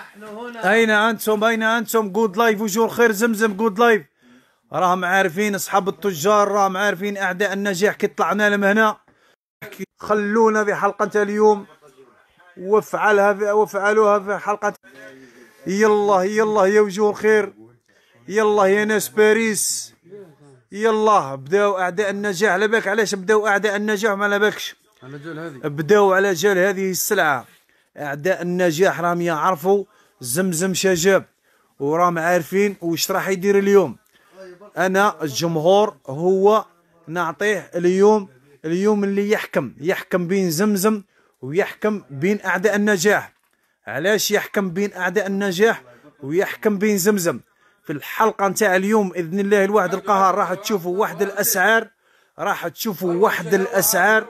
نحن هنا اين انتم اين انتم جود لايف وجور خير زمزم جود لايف راهم عارفين اصحاب التجار راهم عارفين اعداء النجاح كي طلعنا لهم هنا خلونا في حلقه اليوم وافعلها في وافعلوها في حلقه يلا يلا يا وجوه الخير يلا يا ناس باريس يلا بداو اعداء النجاح على بالك علاش بداو اعداء النجاح ما على بالكش بداو على جال هذه السلعه اعداء النجاح راهم يعرفوا زمزم شجاب وراهم عارفين واش راح يدير اليوم انا الجمهور هو نعطيه اليوم اليوم اللي يحكم يحكم بين زمزم ويحكم بين اعداء النجاح علاش يحكم بين اعداء النجاح ويحكم بين زمزم في الحلقه نتاع اليوم باذن الله الواحد القهار راح تشوفوا واحد الاسعار راح تشوفوا واحد الاسعار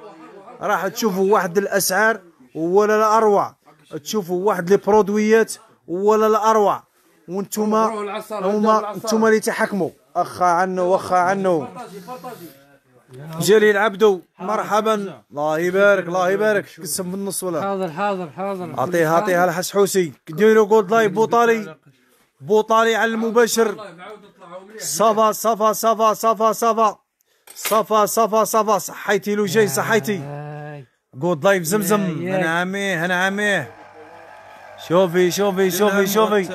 راح تشوفوا واحد الاسعار ولا الاروع تشوفوا واحد لي برودويات ولا الاروع وانتوما هما انتوما اللي تحكموا اخا عنه واخا عنه جليل عبدو مرحبا الله يبارك الله يبارك قسم النص ولا حاضر حاضر حاضر اعطيها اعطيها لحسحوسي ديروا جولد لايف بوطالي بوطالي على المباشر صفا صفا صفا صفا صفا صفا صفا صفا صحيتي لو جاي صحيتي جود لايف زمزم انا عميه انا عميه شوفي شوفي شوفي شوفي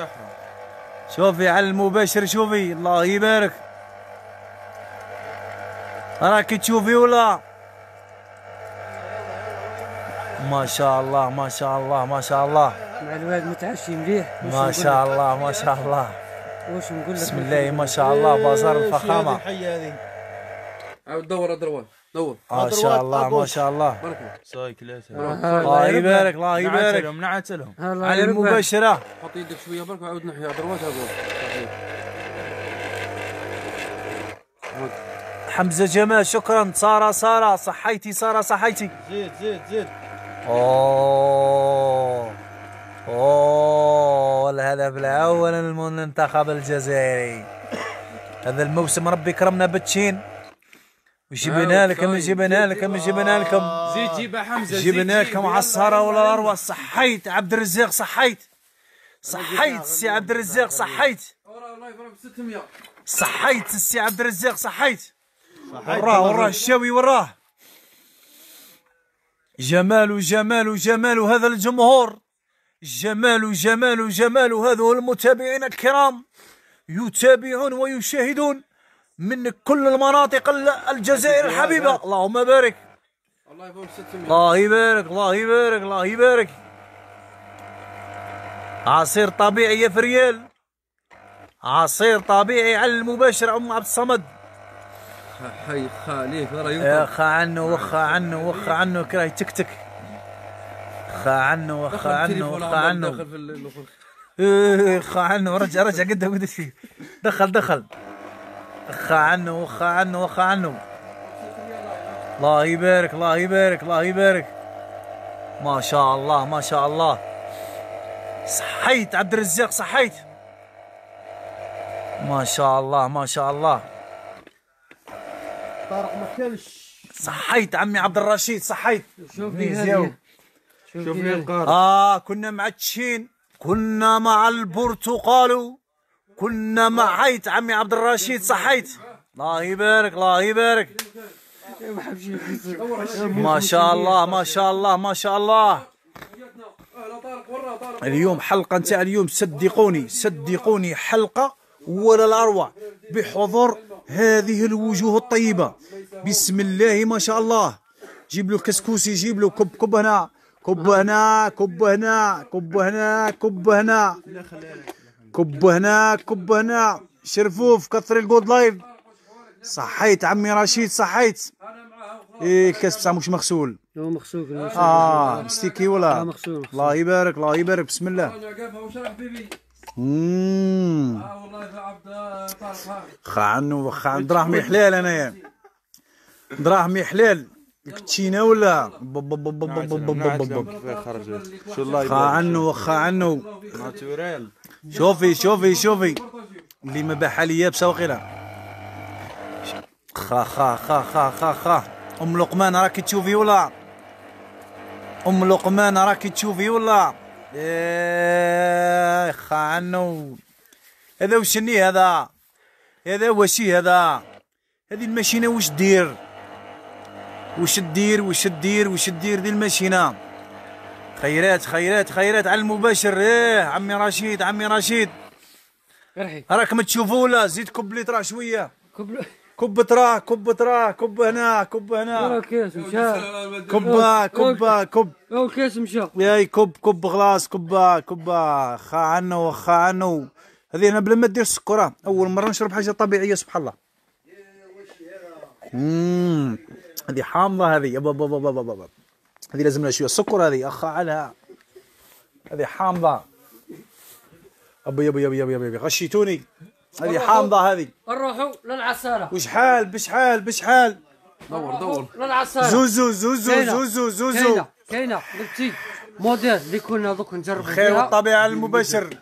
شوفي على المباشر شوفي الله يبارك راك تشوفي ولا ما شاء الله ما شاء الله ما شاء الله مع الواد متعشي مليح ما شاء الله ما شاء الله واش نقول لك بسم الله ما شاء الله بازار إيه، الفخامه هذه عاود الدوره دروان نور ما آه، شاء الله ما شاء الله بارك الله آه، يبارك الله يبارك نعتلهم على المباشره حط يدك شويه برك وعاود نحيا دروات اقول حمزه جمال شكرا ساره ساره صحيتي ساره صحيتي زيد زيد زيد اوه اوه الهدف الاول للمنتخب الجزائري هذا الموسم ربي كرمنا بتشين وجبنا لكم جبنا لكم جبنا لكم زيد جيبها حمزه جبنا لكم عصاره ولا الاروى صحيت عبد الرزاق صحيت صحيت سي عبد الرزاق صحيت صحيت سي عبد الرزاق صحيت وراه وراه الشاوي وراه جمال جمال جمال هذا الجمهور جمال جمال جمال هذو المتابعين الكرام يتابعون ويشاهدون من كل المناطق الجزائر الحبيبه اللهم بارك الله يبارك الله يبارك الله يبارك عصير طبيعي يا فريال عصير طبيعي على المباشر ام عبد الصمد حي خليفه راه ينفع خا عنه وخا عنه وخا عنه كراه يتكتك خا عنه وخا عنه وخا عنه إيه، خا عنه رجع رجع قدام قدام فيه دخل دخل خا عنه وخا عنه وخا عنه الله يبارك الله يبارك الله يبارك ما شاء الله ما شاء الله صحيت عبد الرزاق صحيت ما شاء الله ما شاء الله طارق ما كانش صحيت عمي عبد الرشيد صحيت شوفني شوفني القارب اه كنا مع التشين كنا مع البرتقال كنا معيت عمي عبد الرشيد صحيت الله يبارك الله يبارك ما شاء الله ما شاء الله ما شاء الله اليوم حلقة نتاع اليوم صدقوني صدقوني حلقة ولا الأروع بحضور هذه الوجوه الطيبة بسم الله ما شاء الله جيب له كسكوسي جيب له كب كب هنا كب هنا كب هنا كب هنا كب هنا, كب هنا. كب هنا كب هنا شرفوف كثر الجود لايف صحيت عمي رشيد صحيت ايه الكاس بصح مش مغسول هو مغسول اه مستيكي ولا مغسول الله يبارك الله يبارك بسم الله اممم خا عنو واخا عن دراهمي حلال انايا دراهمي حلال كتشينا ولا بب عنو بب عنو ناتورال شوفي شوفي شوفي اللي ما باعها ليا يابسه وقيلا خا خا خا خا خا خا ام لقمان راكي تشوفي ولا ام لقمان راكي تشوفي ولا ايه خا عنو هذا وشني هذا هذا وشي هذا هذه الماشينه واش دير واش دير واش دير واش دير ذي الماشينه خيرات خيرات خيرات على المباشر ايه عمي رشيد عمي رشيد مرحي راك ما تشوفوا ولا زيد كب لي طرا شويه كب كب طرا كب طرا كب هنا كب هنا اه، كاس مشى كب كب اه، كب كاس مشى ياي كب كب خلاص كب كب خا عنو خا عنو هذه انا بلا ما دير السكره اول مره نشرب حاجه طبيعيه سبحان الله امم هذه حامضه هذه بابا بابا بابا هذه لازم لها شويه سكر هذه اخا على هذه حامضه ابي ابي ابي ابي ابي غشيتوني هذه حامضه هذه نروحوا للعساله وشحال بشحال بشحال دور دور للعساله زوزو زوزو زوزو زوزو كاينه كاينه قلتي موديل اللي كنا دوك نجربوا خير والطبيعه المباشر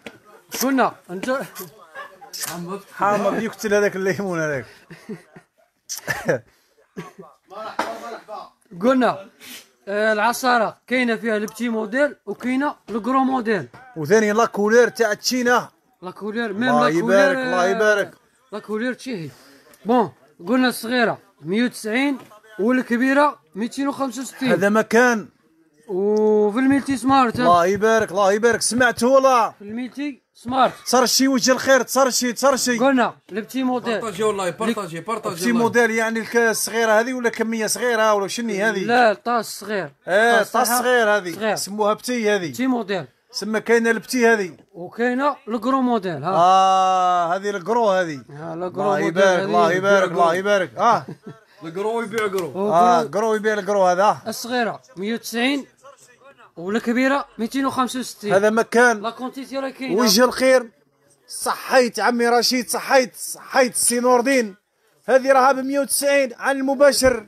كنا نجرب حامض يقتل هذاك الليمون هذاك مرحبا مرحبا قلنا آه، العصاره كاينه فيها البتي موديل وكاينه الكرو موديل وثاني لا كولير تاع تشينا لا كولير ميم لا كولير الله آه، يبارك لا كولير تشيهي بون قلنا الصغيره 190 والكبيره 265 هذا مكان وفي الميلتي سمارت الله يبارك الله يبارك سمعت ولا في الميلتي سمارت شي وجه الخير صار شي قلنا لبتي موديل بارطاجي والله بارطاجي بارطاجي لبتي موديل يعني الكاس الصغيره هذه ولا كميه صغيره ولا شني هذه لا الطاس صغير اه الطاس صغير هذه سموها بتي هذه بتي موديل سما كاينه البتي هذه وكاينه الكرو موديل ها اه هذه الكرو هذه الله يبارك الله يبارك الله يبارك اه الكرو يبيع كرو اه كرو يبيع الكرو هذا الصغيره 190 ولا كبيره 265 هذا مكان لا كونتيتي راه كاينه وجه الخير صحيت عمي رشيد صحيت صحيت السي نور الدين هذه راها ب 190 على المباشر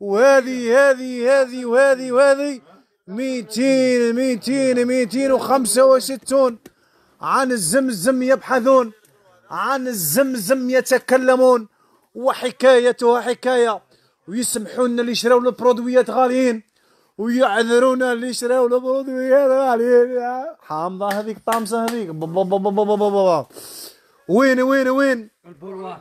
وهذه هذه هذه وهذه وهذه 200 200 265 عن الزمزم يبحثون عن الزمزم يتكلمون وحكايتها حكايه ويسمحوا لنا اللي شراو البرودويات غاليين ويعذرونا اللي شراو البرود حامضه هذيك طامسه هذيك وين وين وين البولوار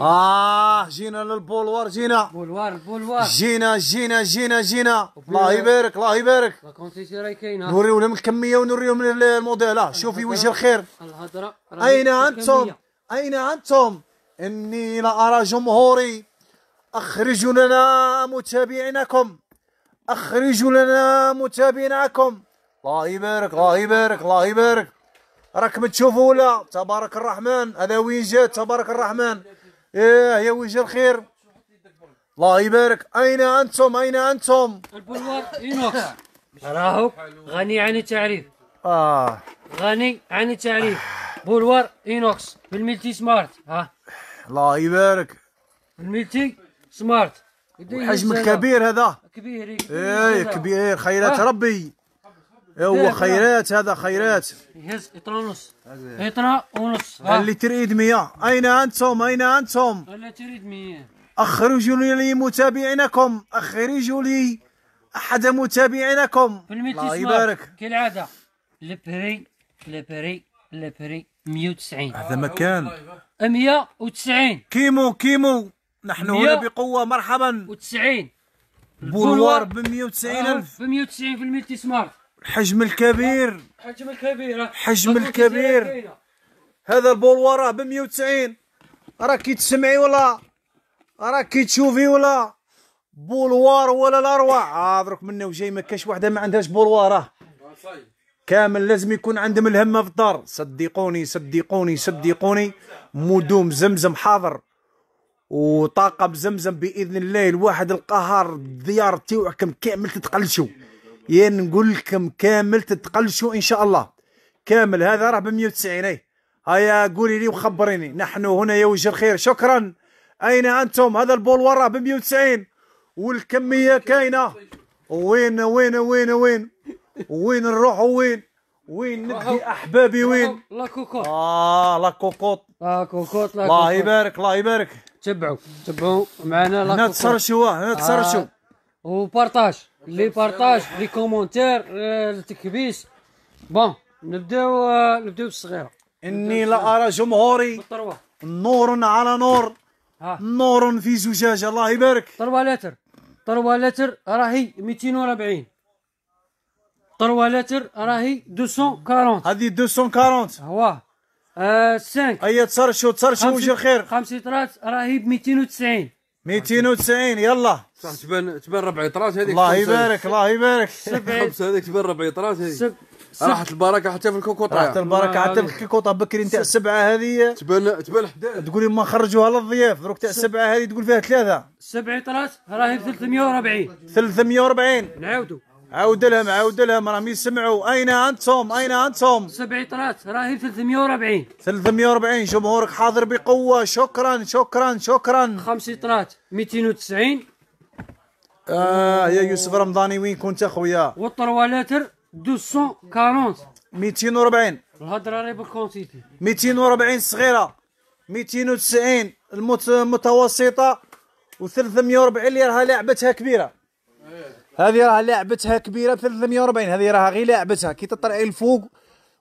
اه جينا للبولوار جينا بولوار البولوار جينا جينا جينا جينا الله يبارك الله يبارك لاكونتيتي راهي كاينه نوريو لهم الكميه ونوريو لهم الموديل آه، شوفي وجه الخير الهضره اين انتم اين انتم اني لا ارى جمهوري اخرجوا لنا متابعينكم اخرجوا لنا متابعينكم الله يبارك الله يبارك الله يبارك راكم تشوفوا ولا تبارك الرحمن هذا وين جات تبارك الرحمن ايه يا وجه الخير الله يبارك اين انتم اين انتم البلوار اينوكس راهو غني عن التعريف اه غني عن التعريف بولوار اينوكس بالملتي سمارت ها الله يبارك الملتي سمارت حجم كبير هذا كبير اي كبير أه؟ خيرات ربي إيه، هو خيرات هذا خيرات يهز اطرا ونص اطرا ونص اللي تريد 100 اين انتم اين انتم اللي تريد 100 اخرجوا لي متابعينكم اخرجوا لي احد متابعينكم الله يبارك كالعاده لبري لبري لبري 190 هذا مكان 190 كيمو كيمو نحن هنا بقوه مرحبا و90 بولوار ب 190 آه، الف ب 190 في الملتي سمارت الحجم الكبير الحجم الكبير الحجم آه. الكبير هذا البولوار راه ب 190 راك تسمعي ولا راك تشوفي ولا بولوار ولا الاروع اه درك مني وجاي ما كاش وحده ما عندهاش بولوار آه. كامل لازم يكون عندهم الهمه في الدار صدقوني صدقوني صدقوني مدوم زمزم حاضر وطاقم زمزم باذن الله الواحد القهر الديار تاعكم كامل تتقلشوا يعني نقول لكم كامل تتقلشوا ان شاء الله كامل هذا راه ب 190 اي هيا قولي لي وخبريني نحن هنا يا وجه الخير شكرا اين انتم هذا البول وراه ب 190 والكميه كاينه وين وين وين وين وين نروح وين وين ندي احبابي وين لا كوكوط اه لا كوكوط لا كوكوط لا الله يبارك الله يبارك تبعوا تبعوا معنا هنا تسرشوا هنا آه، تسرشوا آه. وبارطاج لي بارطاج لي كومونتير التكبيس آه، بون نبداو آه، نبداو بالصغيره اني لا ارى جمهوري نور على نور نور في زجاجه الله يبارك طروه لتر طروه لتر راهي 240 طروه لتر راهي 240 هذه 240 هواه آه 5 اي تصرشوا تصرشوا وجه الخير خمس اطرات ب 290 290 يلا صح تبان تبان ربع اطرات هذيك الله يبارك الله يبارك خمسه هذيك تبان ربع اطرات هذيك آه، راحت البركه حتى في الكوكوطا راحت البركه حتى في آه، الكوكوطا بكري نتاع السبعه هذه تبان تبان حداد تقولي ما خرجوها للضياف دروك تاع السبعه هذه تقول فيها ثلاثه سبع اطرات راهي ب 340 340 نعاودوا عاود لهم عاود لهم راهم يسمعوا اين انتم اين انتم سبع طرات راهي 340 340 جمهورك حاضر بقوه شكرا شكرا شكرا خمس طرات 290 اه يا يوسف رمضاني وين كنت اخويا والطروالاتر 240 240 الهضره راهي بالكونتيتي 240 صغيره 290 المتوسطه و 340 اللي راها لعبتها كبيره هذه راه لعبتها كبيره ب 340 هذه راها غير لعبتها كي تطرعي الفوق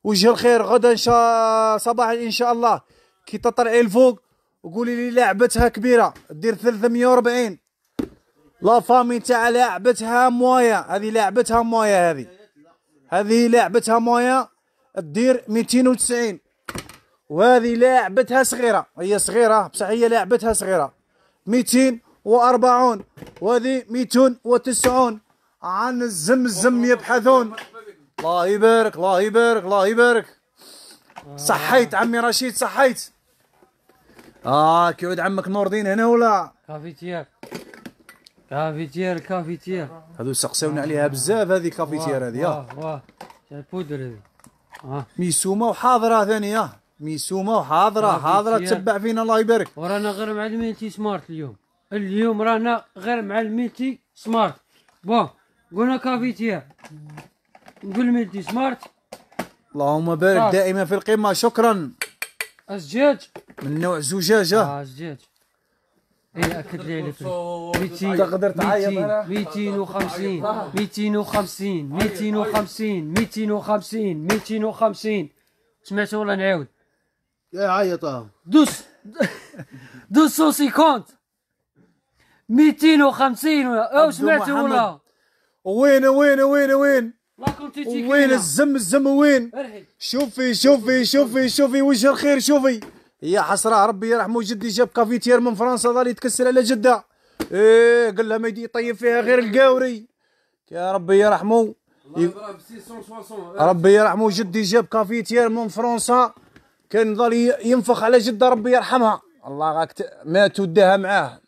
وجه الخير غدا ان شاء صباحا ان شاء الله كي تطرعي الفوق وقولي لي لعبتها كبيره دير 340 لا فامي تاع لعبتها مويا هذه لعبتها مويا هذه هذه لعبتها مويا دير 290 وهذه لعبتها صغيره هي صغيره بصح هي لعبتها صغيره 240 وهذه 290 عن الزمزم يبحثون الله يبارك الله يبارك الله يبارك صحيت عمي رشيد صحيت اه كيعود عمك نور الدين هنا ولا كافيتير كافيتير كافيتير هادو سقساونا عليها بزاف هذه كافيتير هذه واه واه البودر هذه اه ميسومه وحاضره ثانيه ميسومه وحاضره حاضره تبع فينا الله يبارك ورانا غير مع الميتي سمارت اليوم اليوم رانا غير مع الميتي سمارت بون قلنا كافيتيا نقول ميدي سمارت اللهم بارك دائما في القمه شكرا الزجاج من نوع زجاجه اه الزجاج اي اكد لي عليك 200 تقدر تعيط 250 250 250 250 250 سمعتوا ولا نعاود عيط اهو دوس 250 250 او سمعتوا ولا وين وين وين وين وين الزم الزم وين شوفي شوفي شوفي شوفي وجه الخير شوفي يا حسرة ربي يرحمه جدي جاب كافيتير من فرنسا ظل يتكسر على جدة ايه قال لها ما يطيب فيها غير القاوري يا ربي يرحمه ربي يرحمه جدي جاب كافيتير من فرنسا كان ظل ينفخ على جدة ربي يرحمها الله غاك ما توديها معاه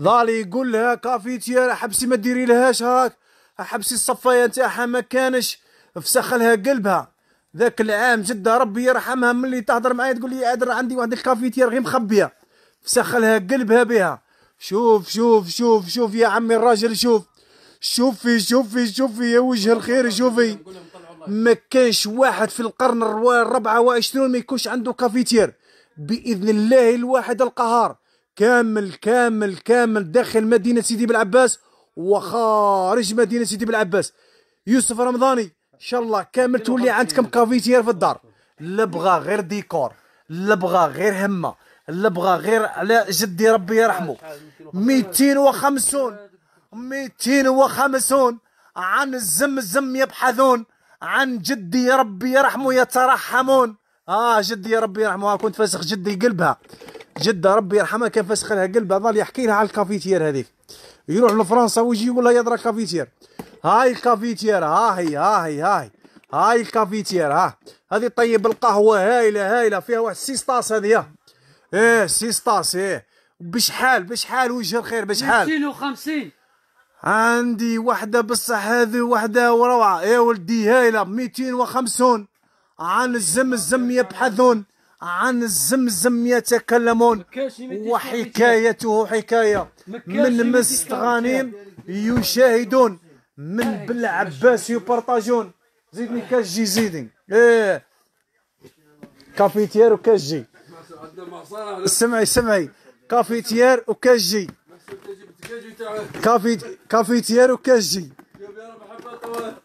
ظل يقول لها كافيتير حبسي ما ديري لهاش هاك حبسي الصفايه نتاعها ما كانش فسخ لها قلبها ذاك العام جده ربي يرحمها ملي تهضر معايا تقول لي عادر عندي واحد الكافيتير غير مخبيه فسخ لها قلبها بها شوف شوف شوف شوف يا عمي الراجل شوف شوفي شوفي شوفي يا وجه الخير شوفي ما كانش واحد في القرن الرابعة وعشرون ما يكونش عنده كافيتير بإذن الله الواحد القهار كامل كامل كامل داخل مدينة سيدي بالعباس وخارج مدينه سيدي بلعباس يوسف رمضاني ان شاء الله كامل تولي عندكم كافيتير في الدار لا بغى غير ديكور لا بغى غير همه لا بغى غير على جدي ربي يرحمه 250 250 عن الزم الزم يبحثون عن جدي ربي يرحمه يترحمون اه جدي ربي يرحمه آه، كنت فاسخ جدي قلبها جده ربي يرحمها كان فاسخ لها قلبها ظل يحكي لها على الكافيتير هذيك يروح لفرنسا ويجي يقول لها يضرب كافيتير هاي الكافيتير ها هي ها هي ها هي هاي الكافيتير ها هذه طيب القهوه هايله هايله فيها واحد سيستاس هذه ايه سيستاس ايه بشحال بشحال وجه الخير بشحال 250 عندي وحده بصح هذه وحده وروعه يا إيه ولدي هايله 250 عن الزم الزم يبحثون عن الزمزم يتكلمون وحكايته حكاية من مستغانيم يشاهدون من بالعباس يبرطاجون زيدني كاش جي زيدني ايه كافيتير وكاش جي سمعي سمعي كافيتير وكاش جي كافي كافيتير وكاش جي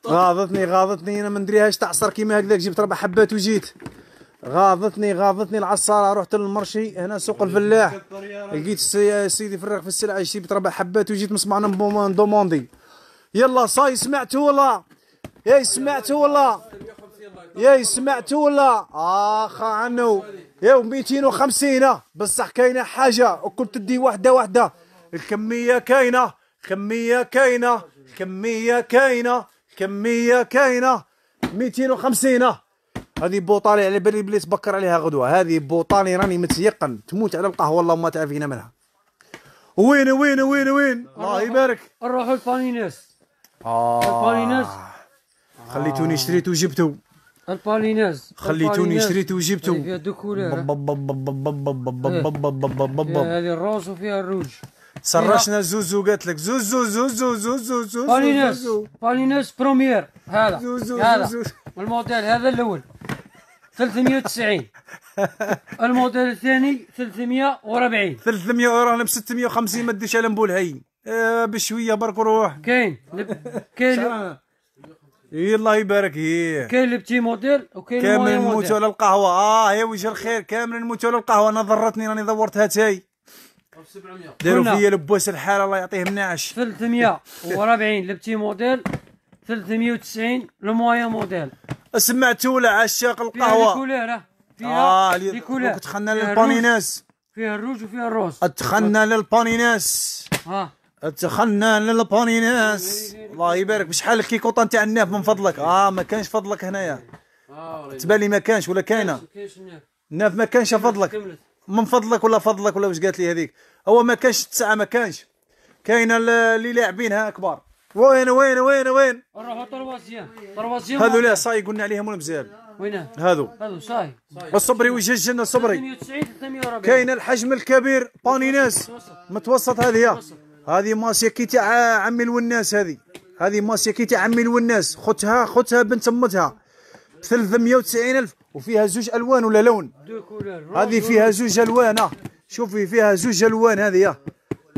غاضتني غاضتني انا ما ندريهاش تعصر كيما هكذاك جبت ربع حبات وجيت غاضتني غاضتني العصاره رحت للمرشي هنا سوق الفلاح لقيت سيدي فراغ في السلعه جبت ربع حبات وجيت مسمعنا دوموندي يلا صاي سمعتوا ولا يا سمعتوا ولا يا سمعتوا ولا اخ عنو يا 250 بصح كاينه حاجه وكل تدي وحده وحده الكميه كاينه كميه كاينه كميه كاينه كميه كاينه 250 هذه بوطالي على بالي بلي تبكر عليها غدوه هذه بوطالي راني متيقن تموت على القهوه اللهم ما تعافينا منها وين وين وين وين الله يبارك نروحوا البانيناس اه البانيناس خليتوني شريت وجبته الباليناز خليتوني شريت وجبته فيها دو هذه الروز وفيها الروج سرشنا زوزو قالت لك زوزو زوزو زوزو زوزو باليناس باليناس بروميير هذا هذا الموديل هذا الاول 390 الموديل الثاني 340 300 ورانا ب 650 ما ديش على نبول هي آه بشويه برك روح كاين كاين الله يبارك فيك كاين البتي موديل وكاين كامل نموتوا على القهوه اه يا وجه الخير كامل نموتوا على القهوه انا ضرتني راني دورتها تاي داروا فيا لبوس الحال الله يعطيهم نعش 340 البتي موديل 390 لو موديل ولا عشاق القهوه فيها الكولير آه، فيها الكولير تخنى للبانيناس فيها الروج وفيها الروز تخنى للبانيناس اه تخنى للبانيناس الله يبارك بشحال الكيكوطه نتاع الناف من فضلك اه ما كانش فضلك هنايا اه تبان لي ما كانش ولا كاينه الناف ما كانش فضلك من فضلك ولا فضلك ولا واش قالت لي هذيك هو ما كانش التسعه ما كانش كاينه اللي لاعبينها كبار وين وين وين وين هذو لا صاي قلنا عليهم المزال وينه هذو هذو صاي الصبري وجه الجنه الصبري 390 كاين الحجم الكبير بانيناس متوسط هذه هذه ماسيكي تاع عمي الوناس هذه هذه ماسيكي تاع عمي الوناس خوتها خوتها بنت امتها ب 390 الف وفيها زوج الوان ولا لون هذه فيها زوج الوان آه. شوفي فيها زوج الوان هذه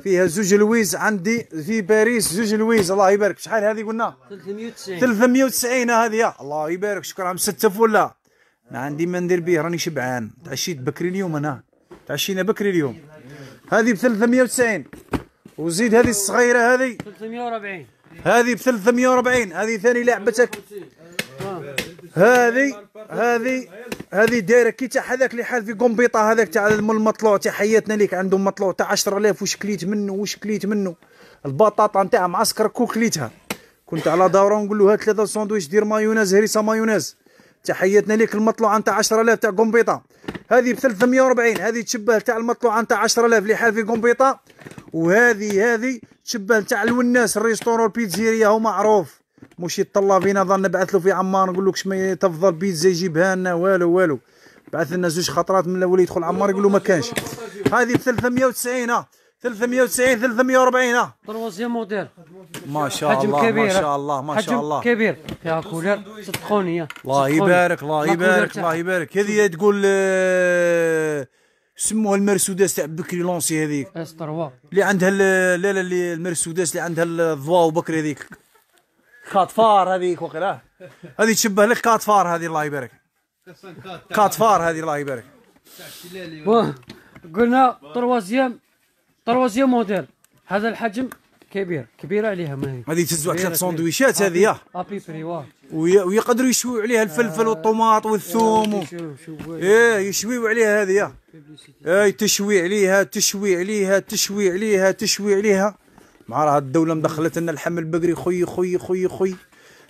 فيها زوج لويز عندي في باريس زوج لويز الله يبارك شحال هذه قلنا 390 390 هذه الله يبارك شكرا ستة فولا ما عندي ما ندير به راني شبعان تعشيت بكري اليوم انا تعشينا بكري اليوم هذه ب 390 وزيد هذه الصغيره هذه 340 هذه ب 340 هذه ثاني لعبتك هذه هذه هذه دايره كي تاع هذاك اللي حال في قنبيطه هذاك تاع المطلوع تاع حياتنا ليك عندهم مطلوع تاع 10000 وش كليت منه وش كليت منه البطاطا نتاع معسكر كو كليتها كنت على دوره نقول له هات ثلاثه ساندويتش دير مايونيز هريسه مايونيز تحياتنا ليك المطلوع نتاع 10000 تاع قنبيطه هذه ب 340 هذه تشبه تاع المطلوع نتاع 10000 اللي حال في قنبيطه وهذه هذه تشبه تاع الوناس الريستورون البيتزيريا هو معروف مش يطلع فينا ظن نبعث له في عمار نقول له شمي تفضل بيتزا يجيبها لنا والو والو بعث لنا زوج خطرات من الاول يدخل عمار يقول له ما كانش هذه ب 390 ها 390 340 ها موديل ما شاء الله ما آه. شاء الله ما شاء الله حجم كبير يا كولر صدقوني آه. الله يبارك الله يبارك الله يبارك هذه تقول آه، سموها المرسوداس تاع بكري لونسي هذيك اس إيه، 3 اللي عندها لا لا اللي اللي عندها الضواو بكري هذيك كاتفار هذيك وقلاه هذه تشبه لك كاتفار هذه الله يبارك كاتفار هذه الله يبارك قلنا طروازيام طروازيام موديل هذا الحجم كبير كبيره عليها ما هي هذه تزوع ثلاث سندويشات هذه ابي ابيبري ويقدروا يشويوا عليها الفلفل والطماط والثوم آه و... ايه يشويوا عليها هذه ياه إيه، تشوي عليها تشوي عليها تشوي عليها تشوي عليها مع راه الدوله مدخلت لنا اللحم البقري خوي خوي خوي خوي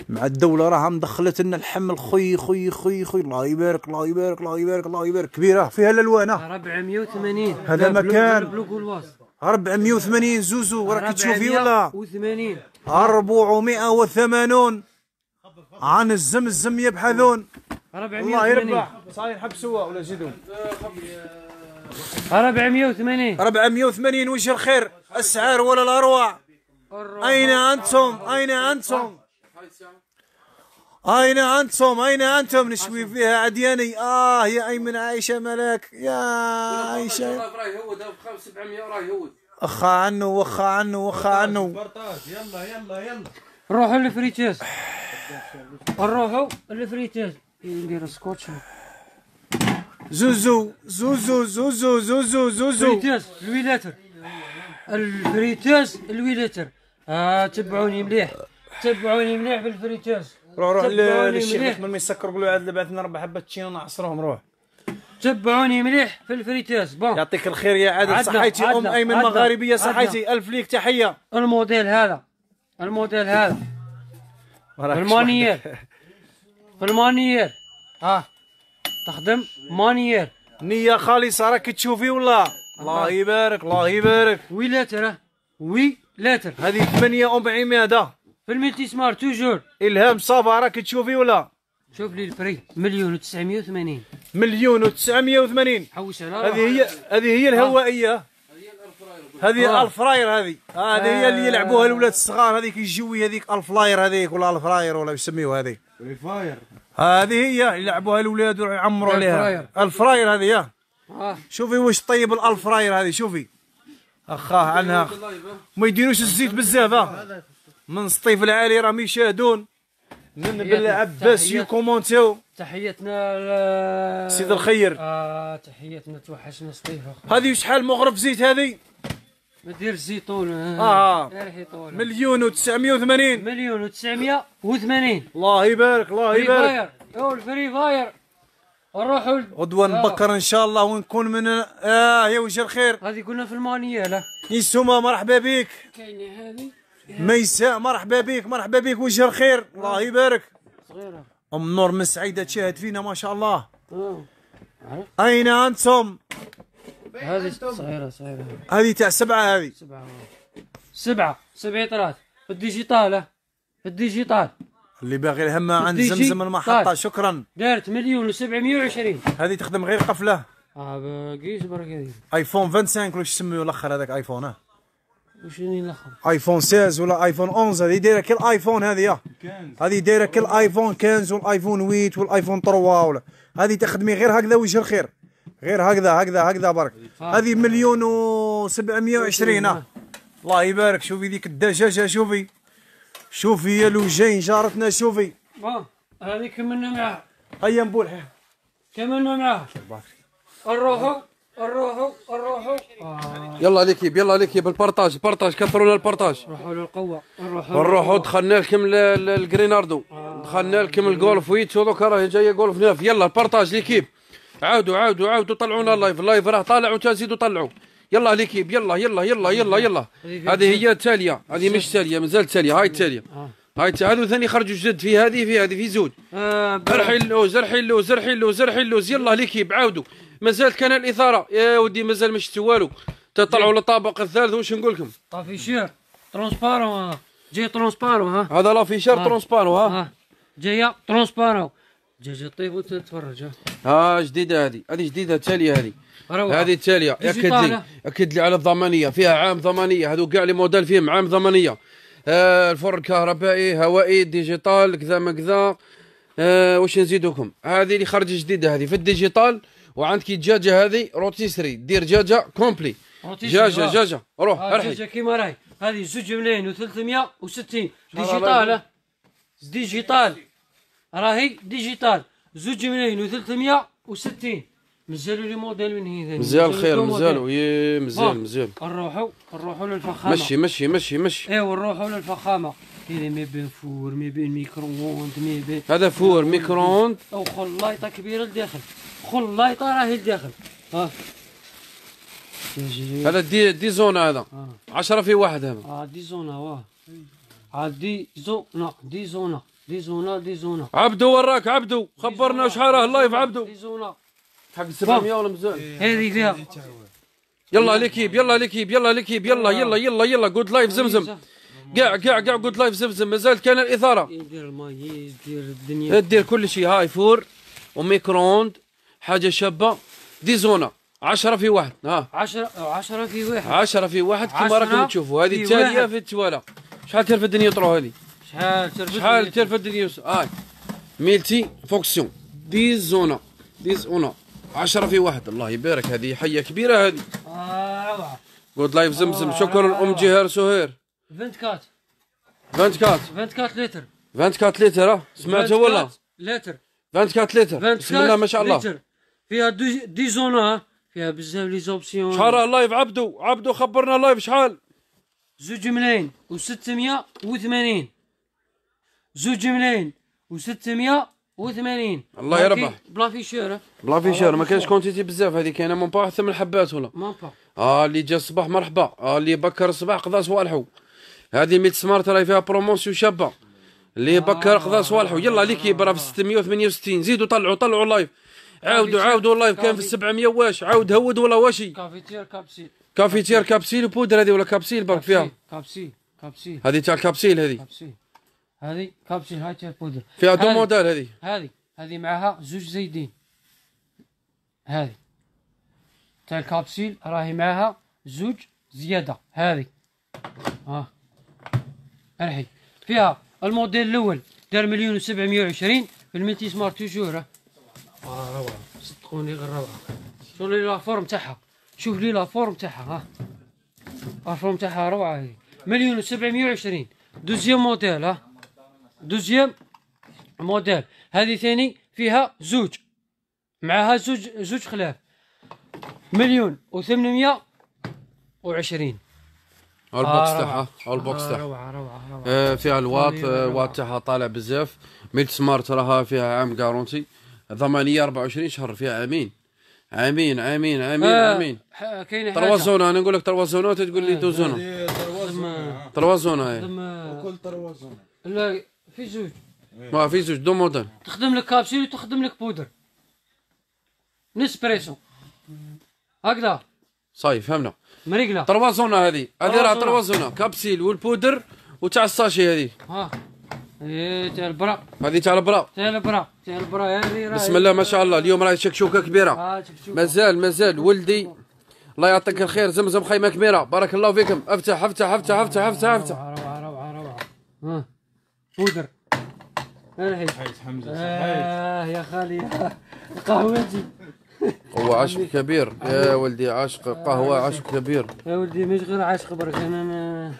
مع الدوله راها مدخلت لنا اللحم خوي خوي خوي خوي الله يبارك الله يبارك الله يبارك الله يبارك كبيره فيها الالوان 480 هذا مكان 480 زوزو راك تشوفي ولا 480 480 عن الزم الزم يبحثون 480 الله يربح صاير حبسوها ولا زيدون 480 480 وجه الخير اسعار ولا الأروع أين أنتم أين أنتم أين أنتم أين أنتم نشوي فيها عدياني آه يا أيمن عائشة ملاك يا عائشة أخا عنه وخا عنه وخا عنه يلا يلا يلا نروحوا للفريتيز نروحوا للفريتيز ندير سكوتش زوزو زوزو زوزو زوزو زوزو فريتيز الويلاتر الفريتاز الويليتر آه تبعوني مليح تبعوني مليح في روح روح للشيخ ما يسكر قول له عاد بعث لنا ربع حبه تشينا ونعصرهم روح تبعوني مليح في الفريتوز بون يعطيك الخير يا عادل صحيتي ام ايمن مغاربيه صحيتي الف ليك تحيه الموديل هذا الموديل هذا في المانيير في المانيير اه تخدم مانيير نيه خالصه راك تشوفي والله الله يبارك الله يبارك وي لاتر وي لاتر هذه 48 ماده في الملتي سمار توجور الهام صافا راك تشوفي ولا شوف لي الفري مليون و980 مليون و980 حوس هذه هي هذه هي الهوائيه آه. هذه الفراير هذه هذه هي اللي يلعبوها الاولاد الصغار هذيك الجوي هذيك الفلاير هذيك ولا الفراير ولا يسميوها هذه الفراير هذه هي يلعبوها الاولاد ويعمروا عليها الفراير هذه آه. شوفي واش طيب الالفراير هذه شوفي اخاه عنها ما يديروش الزيت بزاف آه. من سطيف العالي راهم يشاهدون من بالعباس يكومونتيو تحياتنا سيد الخير اه تحياتنا توحشنا سطيف هذه شحال مغرف زيت هذه ما دير الزيتون اه مليون و980 مليون و980 الله يبارك الله يبارك الفري فاير ونروحوا غدوه آه. نبكر ان شاء الله ونكون من اه يا وجه الخير هذه قلنا في المانيه لا يسوما مرحبا بك كاينه هذه ميساء مرحبا بك مرحبا بك وجه الخير الله يبارك صغيره ام نور من سعيده تشاهد فينا ما شاء الله أوه. اين انتم هذه صغيره صغيره هذه تاع سبعه هذه سبعه سبعه سبعه في الديجيتال آه. في الديجيتال اللي باغي الهمه عند زمزم المحطه شكرا دارت مليون و720 هذه تخدم غير قفله اه قيس برك ايفون 25 واش يسميو الاخر هذاك ايفون اه وشنو الاخر ايفون 16 ولا ايفون 11 هذه دايره كل ايفون هذه هذه دايره كل ايفون 15 والايفون 8 والايفون 3 ولا هذه تخدمي غير هكذا وجه الخير غير هكذا هكذا هكذا برك هذه مليون و720 الله يبارك شوفي ذيك الدجاجه شوفي شوفي يا لوجين جارتنا شوفي اه هذه كملنا معاها هيا نبولها كملنا معاها نروحوا نروحوا نروحوا آه. يلا ليكيب يلا ليكيب بالبارطاج بارطاج كثروا لنا البارطاج نروحوا للقوه نروحوا نروحوا دخلنا لكم الجريناردو آه. دخلنا لكم الجولف ويتشو دوكا راهي جايه جولف ناف يلا البارطاج ليكيب عاودوا عاودوا عاودوا طلعونا اللايف اللايف راه طالع وتزيدوا طلعوا يلا ليكيب يلا يلا يلا يلا يلا هذه هي التاليه هذه مش تاليه مازال تاليه هاي التاليه آه. هاي تعالوا ثاني خرجوا جدد في هذه في هذه في زوج ارحي آه، اللوز زرحي اللوز زرحي اللوز زرحي اللوز يلا ليكيب عاودوا مازال كان الاثاره يا ودي مازال ما شفتوا والو تطلعوا للطابق الثالث واش نقول لكم طافيشير ترونسبارون آه. جاي ترونسبارون ها هذا لافيشير ترونسبارون ها جايه ترونسبارون جا جا طيب وتتفرج ها جديده هذه هذه جديده تاليه هذه هذه التاليه اكد لي اكد لي على الضمانيه فيها عام ضمانيه هذو كاع لي موديل فيهم عام ضمانيه آه الفرن الكهربائي هوائي ديجيتال كذا ما كذا آه واش نزيدوكم هذه اللي خرج جديده هذه في الديجيتال وعندك الدجاجه هذه روتيسري دير دجاجه كومبلي دجاجه دجاجه روح ارحي دجاجه آه، كيما راهي هذه زوج ملايين و360 ديجيتال آه. ديجيتال راهي ديجيتال زوج ملايين و360 مازالوا لي موديل من هنا مزال خير مزالوا وي مزال آه، مزال نروحوا نروحوا للفخامه مشي مشي مشي مشي ايوا نروحوا للفخامه كاين ما بين فور ما بين ميكرووند ما بين هذا فور ميكرووند او خلايطه كبيره لداخل خلايطه راهي لداخل ها هذا دي دي زون هذا 10 آه. في واحد هذا اه دي زون واه عادي آه، زونا دي زونا دي زونا دي زونا عبدو وراك عبدو خبرنا شحال راه لايف عبدو دي زونا حق 700 ولا مزون إيه، هذه ليها يلا ليكيب يلا ليكيب يلا ليكيب يلا يلا يلا يلا جود لايف زمزم قاع قاع قاع جود لايف زمزم مازالت كان الاثاره يدير الماي يدير الدنيا دير كل شيء هاي فور وميكروند حاجه شابه دي زونا 10 في واحد ها 10 10 في واحد 10 في واحد كما راكم تشوفوا هذه التاليه في التوالا شحال تلف الدنيا تروح هذه شحال تلف شحال تلف الدنيا هاي ميلتي فونكسيون دي زونا دي زونا عشرة في واحد الله يبارك هذه حية كبيرة هذه آه جود لايف زمزم آه، شكرا أم آه. جهار سهير 24 24 24 لتر 24 لتر سمعتها ولا لتر 24 لتر بسم الله ما شاء الله فيها دي زونا فيها بزاف لي زوبسيون شحال راه لايف عبدو عبدو خبرنا لايف شحال زوج ملايين و680 زوج ملايين و600 و80 الله يربح بلا في شيره بلا في شيره ما كانش كونتيتي بزاف هذه كاينه مون با حتى من حبات ولا مون با اه اللي جا الصباح مرحبا اه اللي بكر الصباح قضى صوالحو هذه ميت سمارت راهي فيها برومونسيون شابه اللي آه، بكر قضى صوالحو آه، يلا اللي كيبرا في 668 آه. زيدوا طلعوا طلعوا لايف عاودوا عاودوا اللايف كان في 700 واش عاود هود ولا واشي كافيتير كابسيل كافيتير كابسيل وبودر هذه ولا كابسيل برك فيها كابسيل كابسيل هذه تاع كابسيل هذه كابسيل هذه كابسول هاي تير بودر في دو موديل هذه هذه هذه معها زوج زيدين هذه تاع الكابسيل راهي معها زوج زياده هذه ها آه. الحي فيها الموديل الاول دار مليون و720 في الملتي سمارت توجور اه روعه صدقوني غير روعه شوف لي لافورم تاعها شوف لي لافورم تاعها ها آه. لافورم تاعها روعه هذه مليون و720 دوزيام موديل ها دوزيام موديل هذه ثاني فيها زوج معها زوج زوج خلاف مليون وثمنمية وعشرين البوكس آه، تاعها البوكس آه، تاعها روعه روعه روعه آه، فيها الواط الواط تاعها طالع بزاف ميت سمارت راها فيها عام كارونتي ضمانيه 24 شهر فيها عامين عامين عامين عامين آه عامين كاينه تروا زون انا نقول لك تروا زون تقول لي دو زون تروا زون تروا زون إيه. وكل تروا زون في زوج ما في زوج دو موديل تخدم لك كابسول وتخدم لك بودر نسبريسو هكذا صاي فهمنا مريقله تروا زونا هذه هذه راه تروا زونا كابسيل والبودر وتاع الساشي هذه ها ايه تاع البرا هذه تاع البرا تاع البرا تاع البرا هذه بسم الله ما شاء الله اليوم راهي شكشوكه كبيره آه مازال مازال ولدي الله يعطيك الخير زمزم خيمه كبيره بارك الله فيكم افتح افتح افتح افتح افتح افتح روعه روعه روعه بودر حيت حمزه اه يا خالي قهوتي هو عشق كبير يا ولدي عشق آه، قهوه عشق كبير يا ولدي مش غير عشق برك انا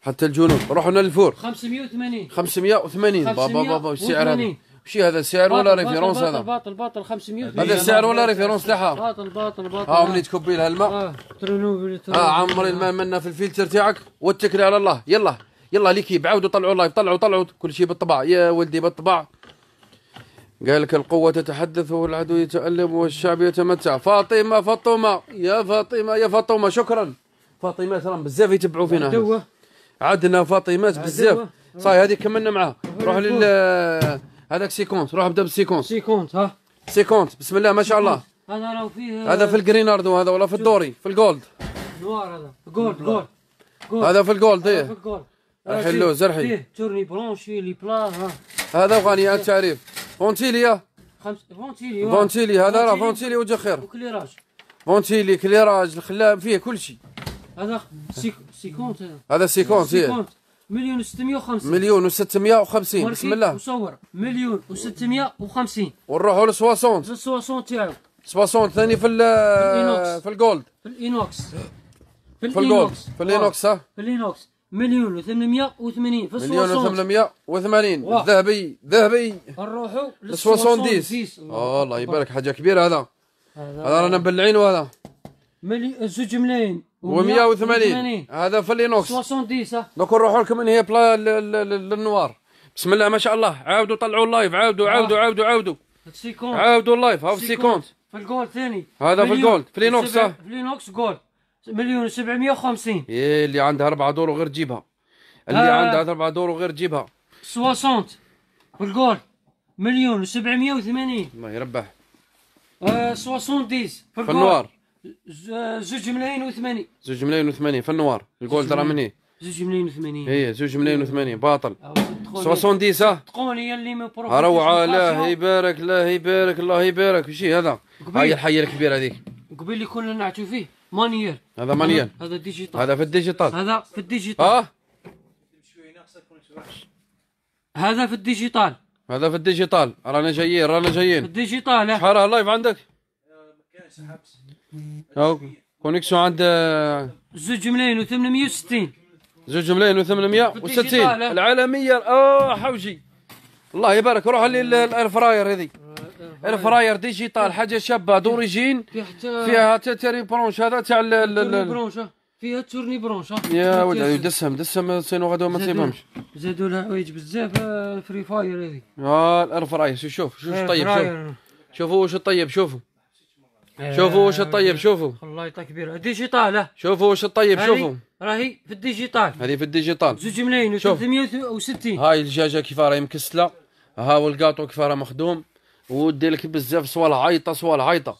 حتى الجنوب روحوا للفور 580 580 بابا بابا السعر هذا شي هذا سعر ولا ريفيرونس هذا باطل باطل 500 هذا سعر ولا ريفيرونس تاعها باطل باطل باطل ها ملي تكبي لها الماء اه ترنوبل اه عمري الماء منا في الفلتر تاعك واتكلي على الله يلا يلا ليكيب عاودوا طلعوا لايف طلعوا طلعوا كل شيء بالطبع يا ولدي بالطبع قال لك القوة تتحدث والعدو يتألم والشعب يتمتع فاطمة فاطمة يا فاطمة يا فاطمة شكرا فاطمة راهم بزاف يتبعوا فينا عدنا عندنا فاطمات بزاف صاي هذه كملنا معاها روح لل هذاك سيكونس روح ابدا بالسيكونس سيكونس ها سيكونس بسم الله ما شاء الله هذا راهو فيه هذا في الجريناردو هذا ولا في الدوري في الجولد نوار هذا جولد جولد هذا في الجولد ايه في الجولد حلو زرحي فيه تورني برونشي لي بلا هذا وغني عن التعريف فونتيليا فونتيلي فونتيلي هذا راه فونتيلي وجه خير وكليراج فونتيلي كليراج الخلاب فيه كل شيء هذا سيكونت هذا سيكونت إيه. مليون و650 مليون و650 بسم الله مصور مليون و650 ونروحوا ل 60 ل 60 تاعو 60 ثاني في في الجولد في الاينوكس في الاينوكس في الاينوكس في ها في الاينوكس مليون و880 في مليون و880 الذهبي ذهبي نروحوا لل 70 اه الله يبارك حاجه كبيره هذا هذا رانا مبلعين وهذا ملي زوج ملايين و180 هذا في لينوكس 70 دوك نروحوا لكم من هي بلا للنوار بسم الله ما شاء الله عاودوا طلعوا اللايف عاودوا آه. عاودوا عاودوا عاودوا عاودوا اللايف هاو سيكونت في الجولد ثاني هذا في الجولد في لينوكس آه. في لينوكس جولد مليون و750 ايه اللي عندها اربعة دور وغير جيبها اللي آه عندها اربع دور وغير جيبها 60 بالجول مليون و780 ما يربح آه ديز في النوار زوج ملايين و زوج ملايين و في النوار الجول ترى مني زوج ملايين و80 هي إيه، زوج ملايين و80 باطل 70 ها تقول هي اللي مبروك روعه الله يبارك الله يبارك الله يبارك وش هذا هاي الحيه الكبيره هذيك قبيل اللي كنا نعتو فيه مانيير هذا مانيير هذا ديجيتال هذا في الديجيتال هذا في الديجيتال اه هذا في الديجيتال هذا في الديجيتال رانا جايين رانا جايين في الديجيتال شحال راه لايف عندك؟ كونيكسيون عند زوج ملايين و860 زوج ملايين و860 العالميه اه حوجي الله يبارك روح للاير فراير هذه الفراير ديجيتال حاجه شابه دوريجين فيها حتى تيري برونش هذا تاع ال ال برونش فيها تورني برونش يا ولدي دسهم دسهم سينو غدوه ما تصيبهمش زادوا لها حوايج بزاف آه، فري فاير هذه اه الاير فراير شوف شوف شوف طيب،, طيب شوفوا آه، واش طيب شوفوا شوفوا واش طيب شوفوا الله يعطيك كبير ديجيتال شوفوا واش طيب شوفوا راهي في الديجيتال هذه في الديجيتال زوج ملايين و 360 هاي الدجاجه كيف راهي مكسله ها هو الكاطو كيف راه مخدوم ودي لك بزاف صوالح عيطه صوالح عيطه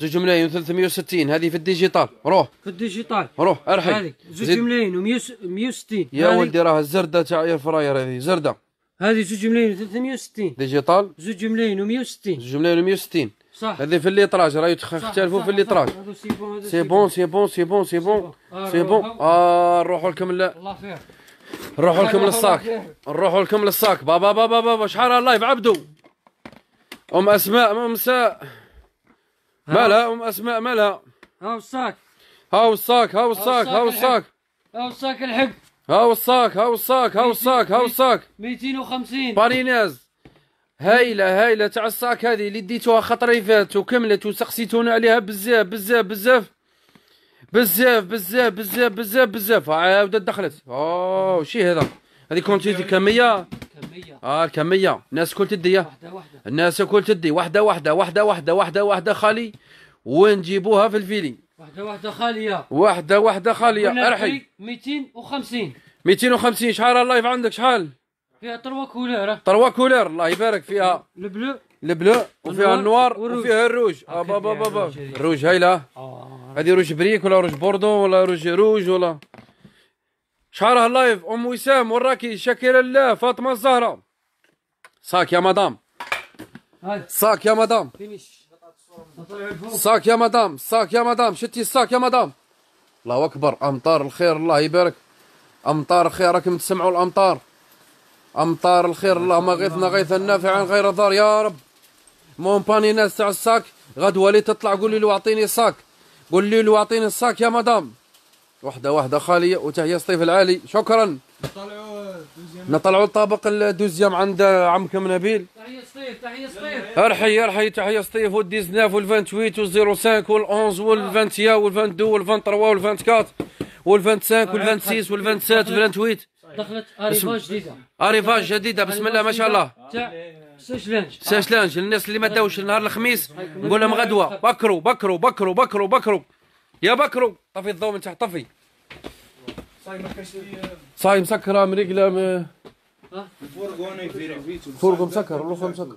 زوج ملايين و360 هذه في الديجيتال روح في الديجيتال روح ارحل هذه زوج ملايين و160 يا ولدي راه الزرده تاع اير فراير هذه زرده هذه زوج ملايين و360 ديجيتال زوج ملايين و160 زوج ملايين و160 صح هذه في الليطراج راه يختلفوا في الليطراج سي بون سي بون سي بون سي بون سي بون اه نروحوا آه، لكم الله خير نروحوا لكم للصاك نروحوا لكم للصاك بابا بابا بابا شحال لايف عبدو ام اسماء ام مساء مالها ام اسماء مالها ها وصاك ها وصاك ها وصاك ها وصاك ها وصاك الحق ها وصاك ها وصاك ها وصاك ها وصاك 250 باريناز هايله هايله تاع الصاك هذه اللي ديتوها خطري فات وكملت وسقسيتونا عليها بزاف بزاف بزاف بزاف بزاف بزاف بزاف بزاف عاودت دخلت اوه شي هذا هذه كونتيتي كميه كميه اه الكميه الناس كل تدي واحده واحده الناس كل تدي واحده واحده واحده واحده واحده واحده خالي ونجيبوها في الفيلي واحده واحده خاليه واحده واحده خاليه ارحي 250 250 شحال اللايف عندك شحال فيها تروا كولير تروا كولير الله يبارك فيها البلو البلو وفيها النوار وفيها الروج اه يعني با با. الروج هايله آه. هذه روج بريك ولا روج بوردو ولا روج روج ولا شعرها لايف ام وسام وراكي شكر الله فاطمه الزهراء صاك يا مدام صاك يا مدام صاك يا مدام صاك يا مدام شتي الصاك يا مدام الله اكبر امطار الخير الله يبارك امطار الخير راكم تسمعوا الامطار امطار الخير اللهم غيثنا غيثا نافعا غير ضار يا رب مون باني ناس تاع الصاك غدوه لي تطلع قولي له اعطيني صاك قولي له اعطيني الصاك يا مدام واحدة واحدة خالية وتهيا سطيف العالي شكرا نطلعوا الطابق الدوزيام عند عمكم نبيل تحية سطيف تحية سطيف ارحي ارحي تحية سطيف وال 19 وال 28 وال 05 وال 11 وال 22 وال 23 وال 24 وال 25 وال 26 وال 27 وال 28 دخلت اريفاج جديده اريفاج جديده بسم الله ما شاء الله سيشلانج سيشلانج الناس اللي ما داوش نهار الخميس نقول لهم غدوه بكرو بكرو بكرو بكرو, بكرو. يا بكرو طفي الضوء من تحت طفي صاي مسكره آه، من رجله آه، ها فرقه مسكر الرخوه مسكر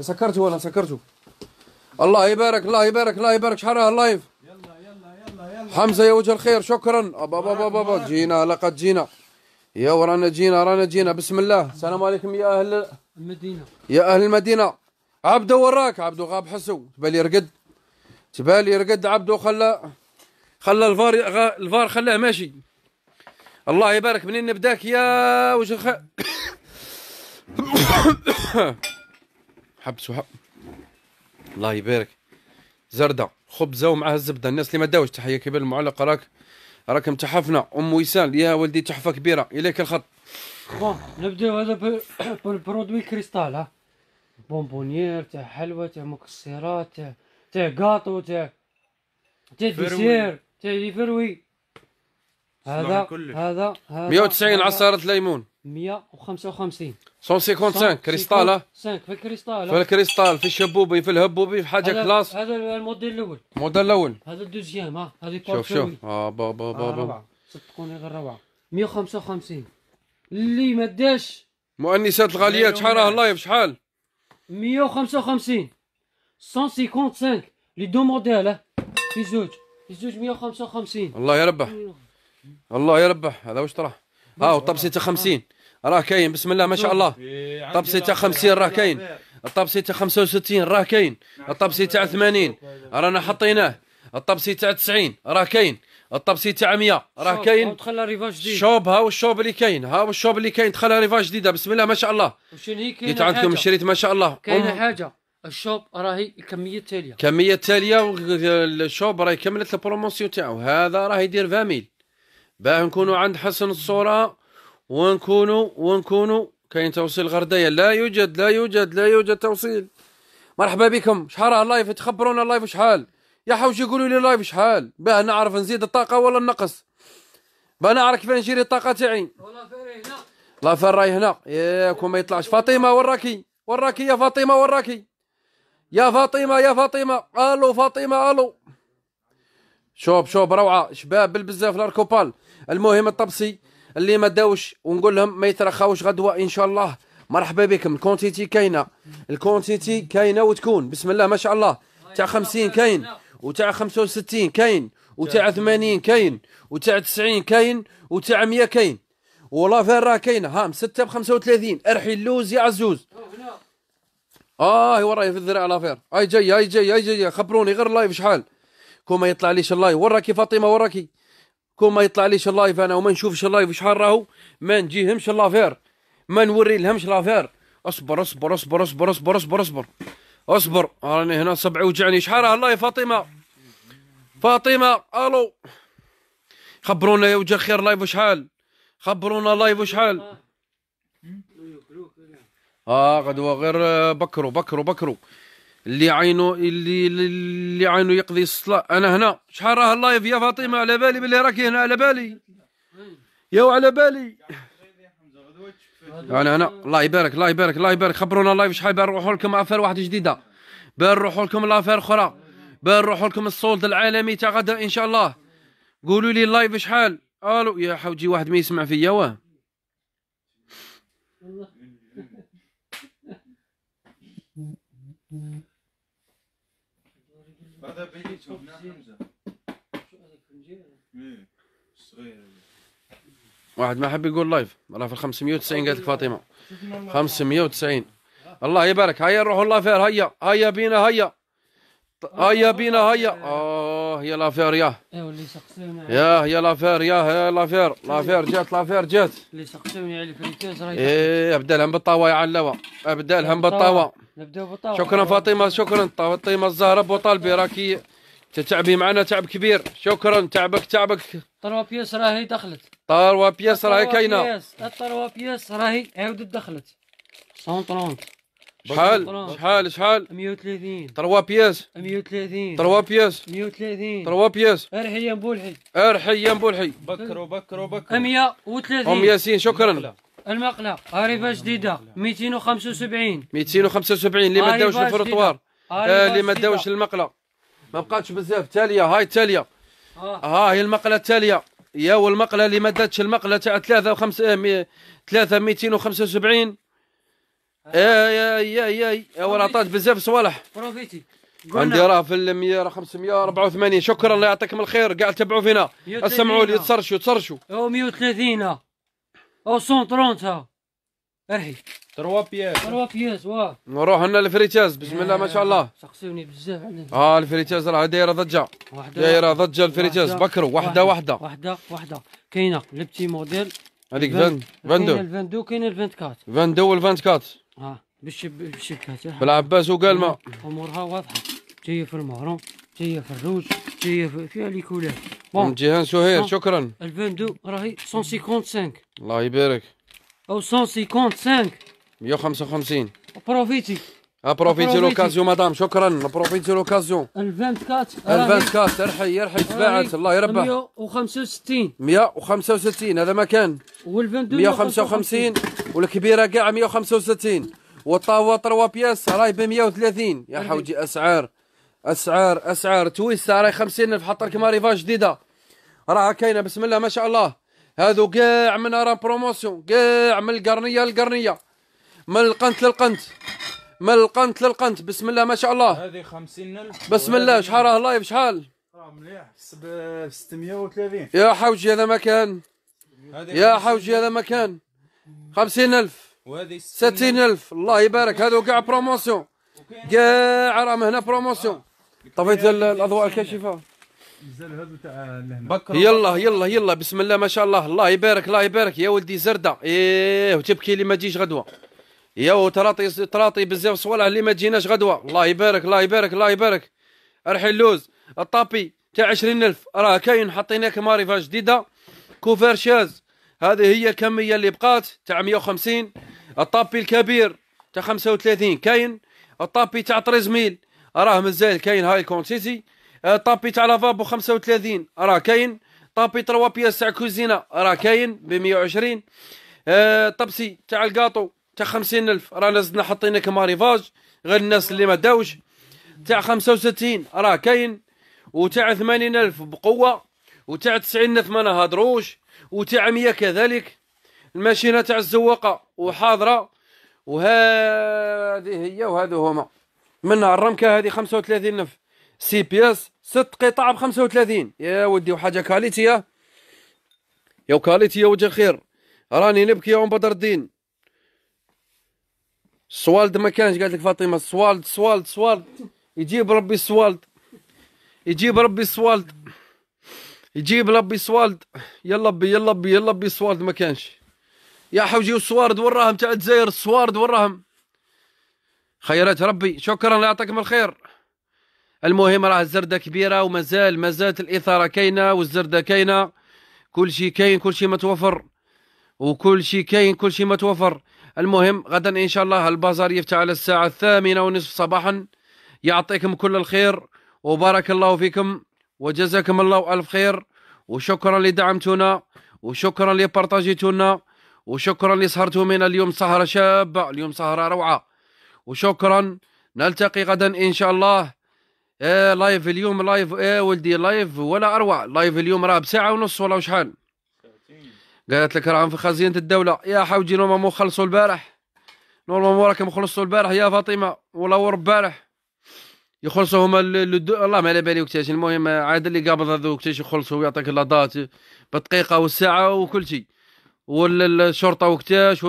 سكرته ولا سكرته الله يبارك الله يبارك الله يبارك راه اللايف يلا يلا يلا يلا حمزه يا وجه الخير شكرا ابا بابا بابا جينا لقد جينا يا ورانا جينا رانا جينا بسم الله السلام عليكم يا اهل المدينه يا اهل المدينه عبدو وراك عبدو غاب حسو بالي رقد تبالي رقد عبده خلى خلى الفار الفار خلاه ماشي الله يبارك منين نبداك يا وش خ... حبس وحب الله يبارك زردة خبزة ومعها الزبدة الناس اللي ما داوش تحية كبير المعلق راك راك متحفنا ام ويسان يا ولدي تحفة كبيرة اليك الخط بون نبداو هذا بالبرودوي كريستال ها بونبونيير تاع حلوى تاع مكسرات تاع تي كاطو تي تي ديسير تي لي فروي هذا هذا 190 عصارة ليمون 155 155 كريستال في الكريستال في الكريستال في الشبوبي في الهبوبي في حاجه كلاس هذا الموديل الاول الموديل الاول هذا الدوزيام ها هذه شوف شوف اه بابا بابا آه، صدقوني غير روعه 155 اللي ما داش مؤنسات الغاليات شحال راه اللايف شحال 155 155 اللي دو موديل في زوج في زوج 155 الله يربح الله يربح هذا واش طرح ها وطبسي تاع 50 راه كاين بسم الله ما شاء الله طبسي تاع 50 راه كاين الطبسي تاع 65 راه كاين الطبسي تاع 80 رانا حطيناه الطبسي تاع 90 راه كاين الطبسي تاع 100 راه كاين جديد شوب ها الشوب اللي كاين ها الشوب اللي كاين دخلها ريفاج جديده بسم الله ما شاء الله جيت عندكم شريت ما شاء الله كاينه حاجه الشوب راهي كميه تاليه كميه تاليه والشوب راهي كملت البروموسيون تاعو هذا راه يدير فاميل باه نكونوا عند حسن الصوره ونكونوا ونكونوا كاين توصيل غرديه لا يوجد لا يوجد لا يوجد توصيل مرحبا بكم شحال راه اللايف تخبرونا اللايف شحال يا حوش يقولوا لي اللايف شحال باه نعرف نزيد الطاقه ولا النقص باه نعرف كيفاش نشري الطاقه تاعي هنا لا راهي هنا ياك وما يطلعش فاطمه وراكي وراكي يا فاطمه وراكي يا فاطمه يا فاطمه الو فاطمه الو شوب شوب روعه شباب بالبزاف لاركوبال المهم الطبسي اللي ما داوش ونقول لهم ما يترخاوش غدوه ان شاء الله مرحبا بكم الكونتيتي كاينه الكونتيتي كاينه وتكون بسم الله ما شاء الله تاع 50 كاين وتاع 65 كاين وتاع 80 كاين وتاع 90 كاين وتاع 100 كاين ولا فين راه كاينه ها 6 ب 35 ارحي اللوز يا عزوز اه وراي في الذراع لافير اي جاي اي جاي اي جاي خبروني غير اللايف شحال كون ما يطلع ليش اللايف وراكي فاطمه وراكي كون ما يطلع ليش اللايف انا وما نشوفش اللايف شحال راهو ما نجيهمش لافير ما نوري لهمش لافير اصبر اصبر اصبر اصبر اصبر اصبر اصبر اصبر راني هنا صبعي وجعني شحال راه اللايف فاطمه فاطمه الو خبرونا يا وجه خير لايف شحال خبرونا لايف شحال اه غدوه غير آه، بكرو بكرو بكرو اللي عينو اللي اللي عينو يقضي الصلاه انا هنا شحال راه اللايف يا فاطمه على بالي بلي راكي هنا على بالي يا على بالي انا هنا الله يبارك الله يبارك الله يبارك خبرونا اللايف شحال بان نروحوا لكم افير واحده جديده بان نروحوا لكم لافير اخرى بان نروحوا لكم السولد العالمي تاع غدا ان شاء الله قولوا لي اللايف شحال الو يا حوجي واحد ما يسمع فيا واه هذا بنيته هنا حمزه شو هذا الفنجان ايه صغير واحد ما حب يقول لايف راه في 590 قالت لك فاطمه 590 الله يبارك هيا نروحوا لافير هيا هيا بينا هيا هيا بينا هيا اه يا آه، آه، لافير ياه إيه، اللي سقسوني يعني ياه يا لافير ياه يا لافير لافير جات لافير جات اللي سقسوني على الفريكاز راهي ايه ابدا لهم بالطاوه يا علاوه ابدا لهم بالطاوه نبداو بالطاوه شكرا فاطمه شكرا فاطمه الزهره بوطالبي راكي تتعبي معنا تعب كبير شكرا تعبك تعبك طروا بياس راهي دخلت طروا بياس راهي كاينه طروا بياس راهي عاودت دخلت 130 شحال شحال شحال 130 3 بياس 130 3 بياس 130 3 بياس ارحي يا بولحي ارحي يا بولحي بكرو بكرو بكرو 130 ام ياسين شكرا المقله هريفه جديده 275 275 اللي ما داوش الفروطوار آه، اللي ما داوش المقله ما بقاتش بزاف التاليه هاي التاليه آه. آه، ها هي المقله التاليه يا والمقله اللي ما داتش المقله تاع 3 و 5 3 275 اي اي اي اي ولا عطات بزاف صوالح بروفيتي عندي راه في ال 100 راه 584 شكرا الله يعطيكم الخير كاع تبعوا فينا اسمعوا لي تسرشوا تسرشوا او 130 او 130 ارحي 3 بياس 3 بياس واه نروح لنا الفريتاز بسم الله ما شاء الله سقسوني بزاف اه الفريتاز راه دايره ضجه دايره ضجه الفريتاز بكرو وحده وحده وحده وحده كاينه لبتي موديل هذيك 22 22 كاينه ال 24 22 وال 24 اه بالشب بالشبكات بالعباس وقال ما امورها واضحه جايه في المهرم جايه في الروج جايه في فيها لي كولات بون جيهان سهير شكرا 2002 راهي 155 الله يبارك او 155 155 بروفيتي ابروفيتي لوكازيون مدام شكرا ابروفيتي لوكازيون 24 24 ارحي ارحي تباعت الله يربح 165 165 هذا ما كان وال 155 والكبيره كاع 165 والطاوه 3 بياس راهي ب 130 يا حوجي اسعار اسعار اسعار تويستا راهي 50000 حط لك ماريفا جديده راها كاينه بسم الله ما شاء الله هذو كاع من راه بروموسيون كاع من القرنيه للقرنيه من القنت للقنت من القنت للقنت بسم الله ما شاء الله هذه 50000 بسم الله شحال راه لايف شحال راه مليح 630 يا حوجي هذا مكان يا حوجي هذا مكان 50000 وهذه 60000 الله يبارك هذو كاع بروموسيون كاع راه هنا بروموسيون آه. طفيت الاضواء الكاشفه يلا يلا يلا بسم الله ما شاء الله الله يبارك الله يبارك يا ولدي زرده ايه وتبكي لي ما تجيش غدوه يا تراطي تراطي بزاف صوالح اللي ما تجيناش غدوه الله يبارك الله يبارك الله يبارك ارحي اللوز الطابي تاع 20000 راه كاين حطيناك ماريفا جديده كوفير شاز هذه هي كميه اللي بقات تاع 150 الطابي الكبير تاع 35 كاين الطابي تاع 3000 راه مازال كاين هاي كونتيتي الطابي تاع لافابو 35 راه كاين طابي 3 بياس تاع كوزينه راه كاين ب 120 آه، طبسي تاع القاطو تاع 50000 رانا زدنا حطينا كماريفاج غير الناس اللي ما داوش تاع 65 راه كاين وتاع 80000 بقوه وتاع 90000 ما نهضروش وتاع 100 كذلك الماشينه تاع الزواقه وحاضره وهذه هي وهذو هما منها الرمكه هذه 35 نف سي بي اس ست قطع ب 35 يا ودي وحاجه كاليتيه يا وكاليتيه وجه خير راني نبكي يوم بدر الدين سوالد ما كانش قالت لك فاطمه سوالد سوالد سوالد يجيب ربي سوالد يجيب ربي سوالد يجيب ربي سوالد يلا بي يلا بي يلا بي سوالد ما كانش يا حوجي والصوارد وراهم تاع الجزائر الصوارد وراهم خيرات ربي شكرا الله يعطيكم الخير المهم راه الزرده كبيره ومازال مازالت الاثاره كاينه والزرده كاينه كل شيء كاين كل شيء متوفر وكل شيء كاين كل شيء متوفر المهم غدا ان شاء الله البازار يفتح على الساعه الثامنه ونصف صباحا يعطيكم كل الخير وبارك الله فيكم وجزاكم الله الف خير وشكرا لدعمتونا وشكرا لبارتاجيتونا وشكرا لسهرتوا من اليوم سهره شابه اليوم سهره روعه وشكرا نلتقي غدا ان شاء الله ايه لايف اليوم لايف ايه ولدي لايف ولا اروع لايف اليوم راه بساعه ونص ولا وشحال قالت لك راهم في خزينه الدوله يا حوجي نورمالمون خلصوا البارح نورمالمون راكم خلصوا البارح يا فاطمه ولا ور البارح يخلصوا هما الدو... الله ما على بالي وقتاش المهم عاد اللي قابض هذو وقتاش يخلصوا ويعطيك دات بالدقيقه والساعه وكل شيء والشرطه وقتاش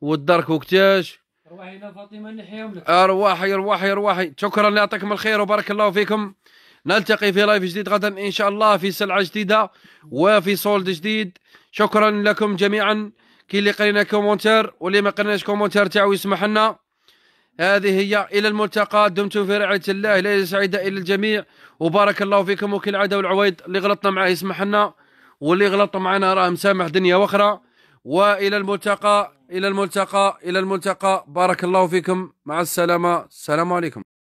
والدرك وقتاش ارواحي فاطمه نحيهم لك ارواحي ارواحي ارواحي شكرا يعطيكم الخير وبارك الله فيكم نلتقي في لايف جديد غدا ان شاء الله في سلعه جديده وفي سولد جديد شكرا لكم جميعا كي اللي قرينا كومونتير واللي ما قريناش كومونتير تاعو يسمح لنا هذه هي الى الملتقى دمتم في رعايه الله ليله سعيده الى الجميع وبارك الله فيكم وكل العاده والعويض اللي غلطنا معاه يسمح لنا واللي غلطوا معنا راه مسامح دنيا واخرى والى الملتقى الى الملتقى الى الملتقى بارك الله فيكم مع السلامه السلام عليكم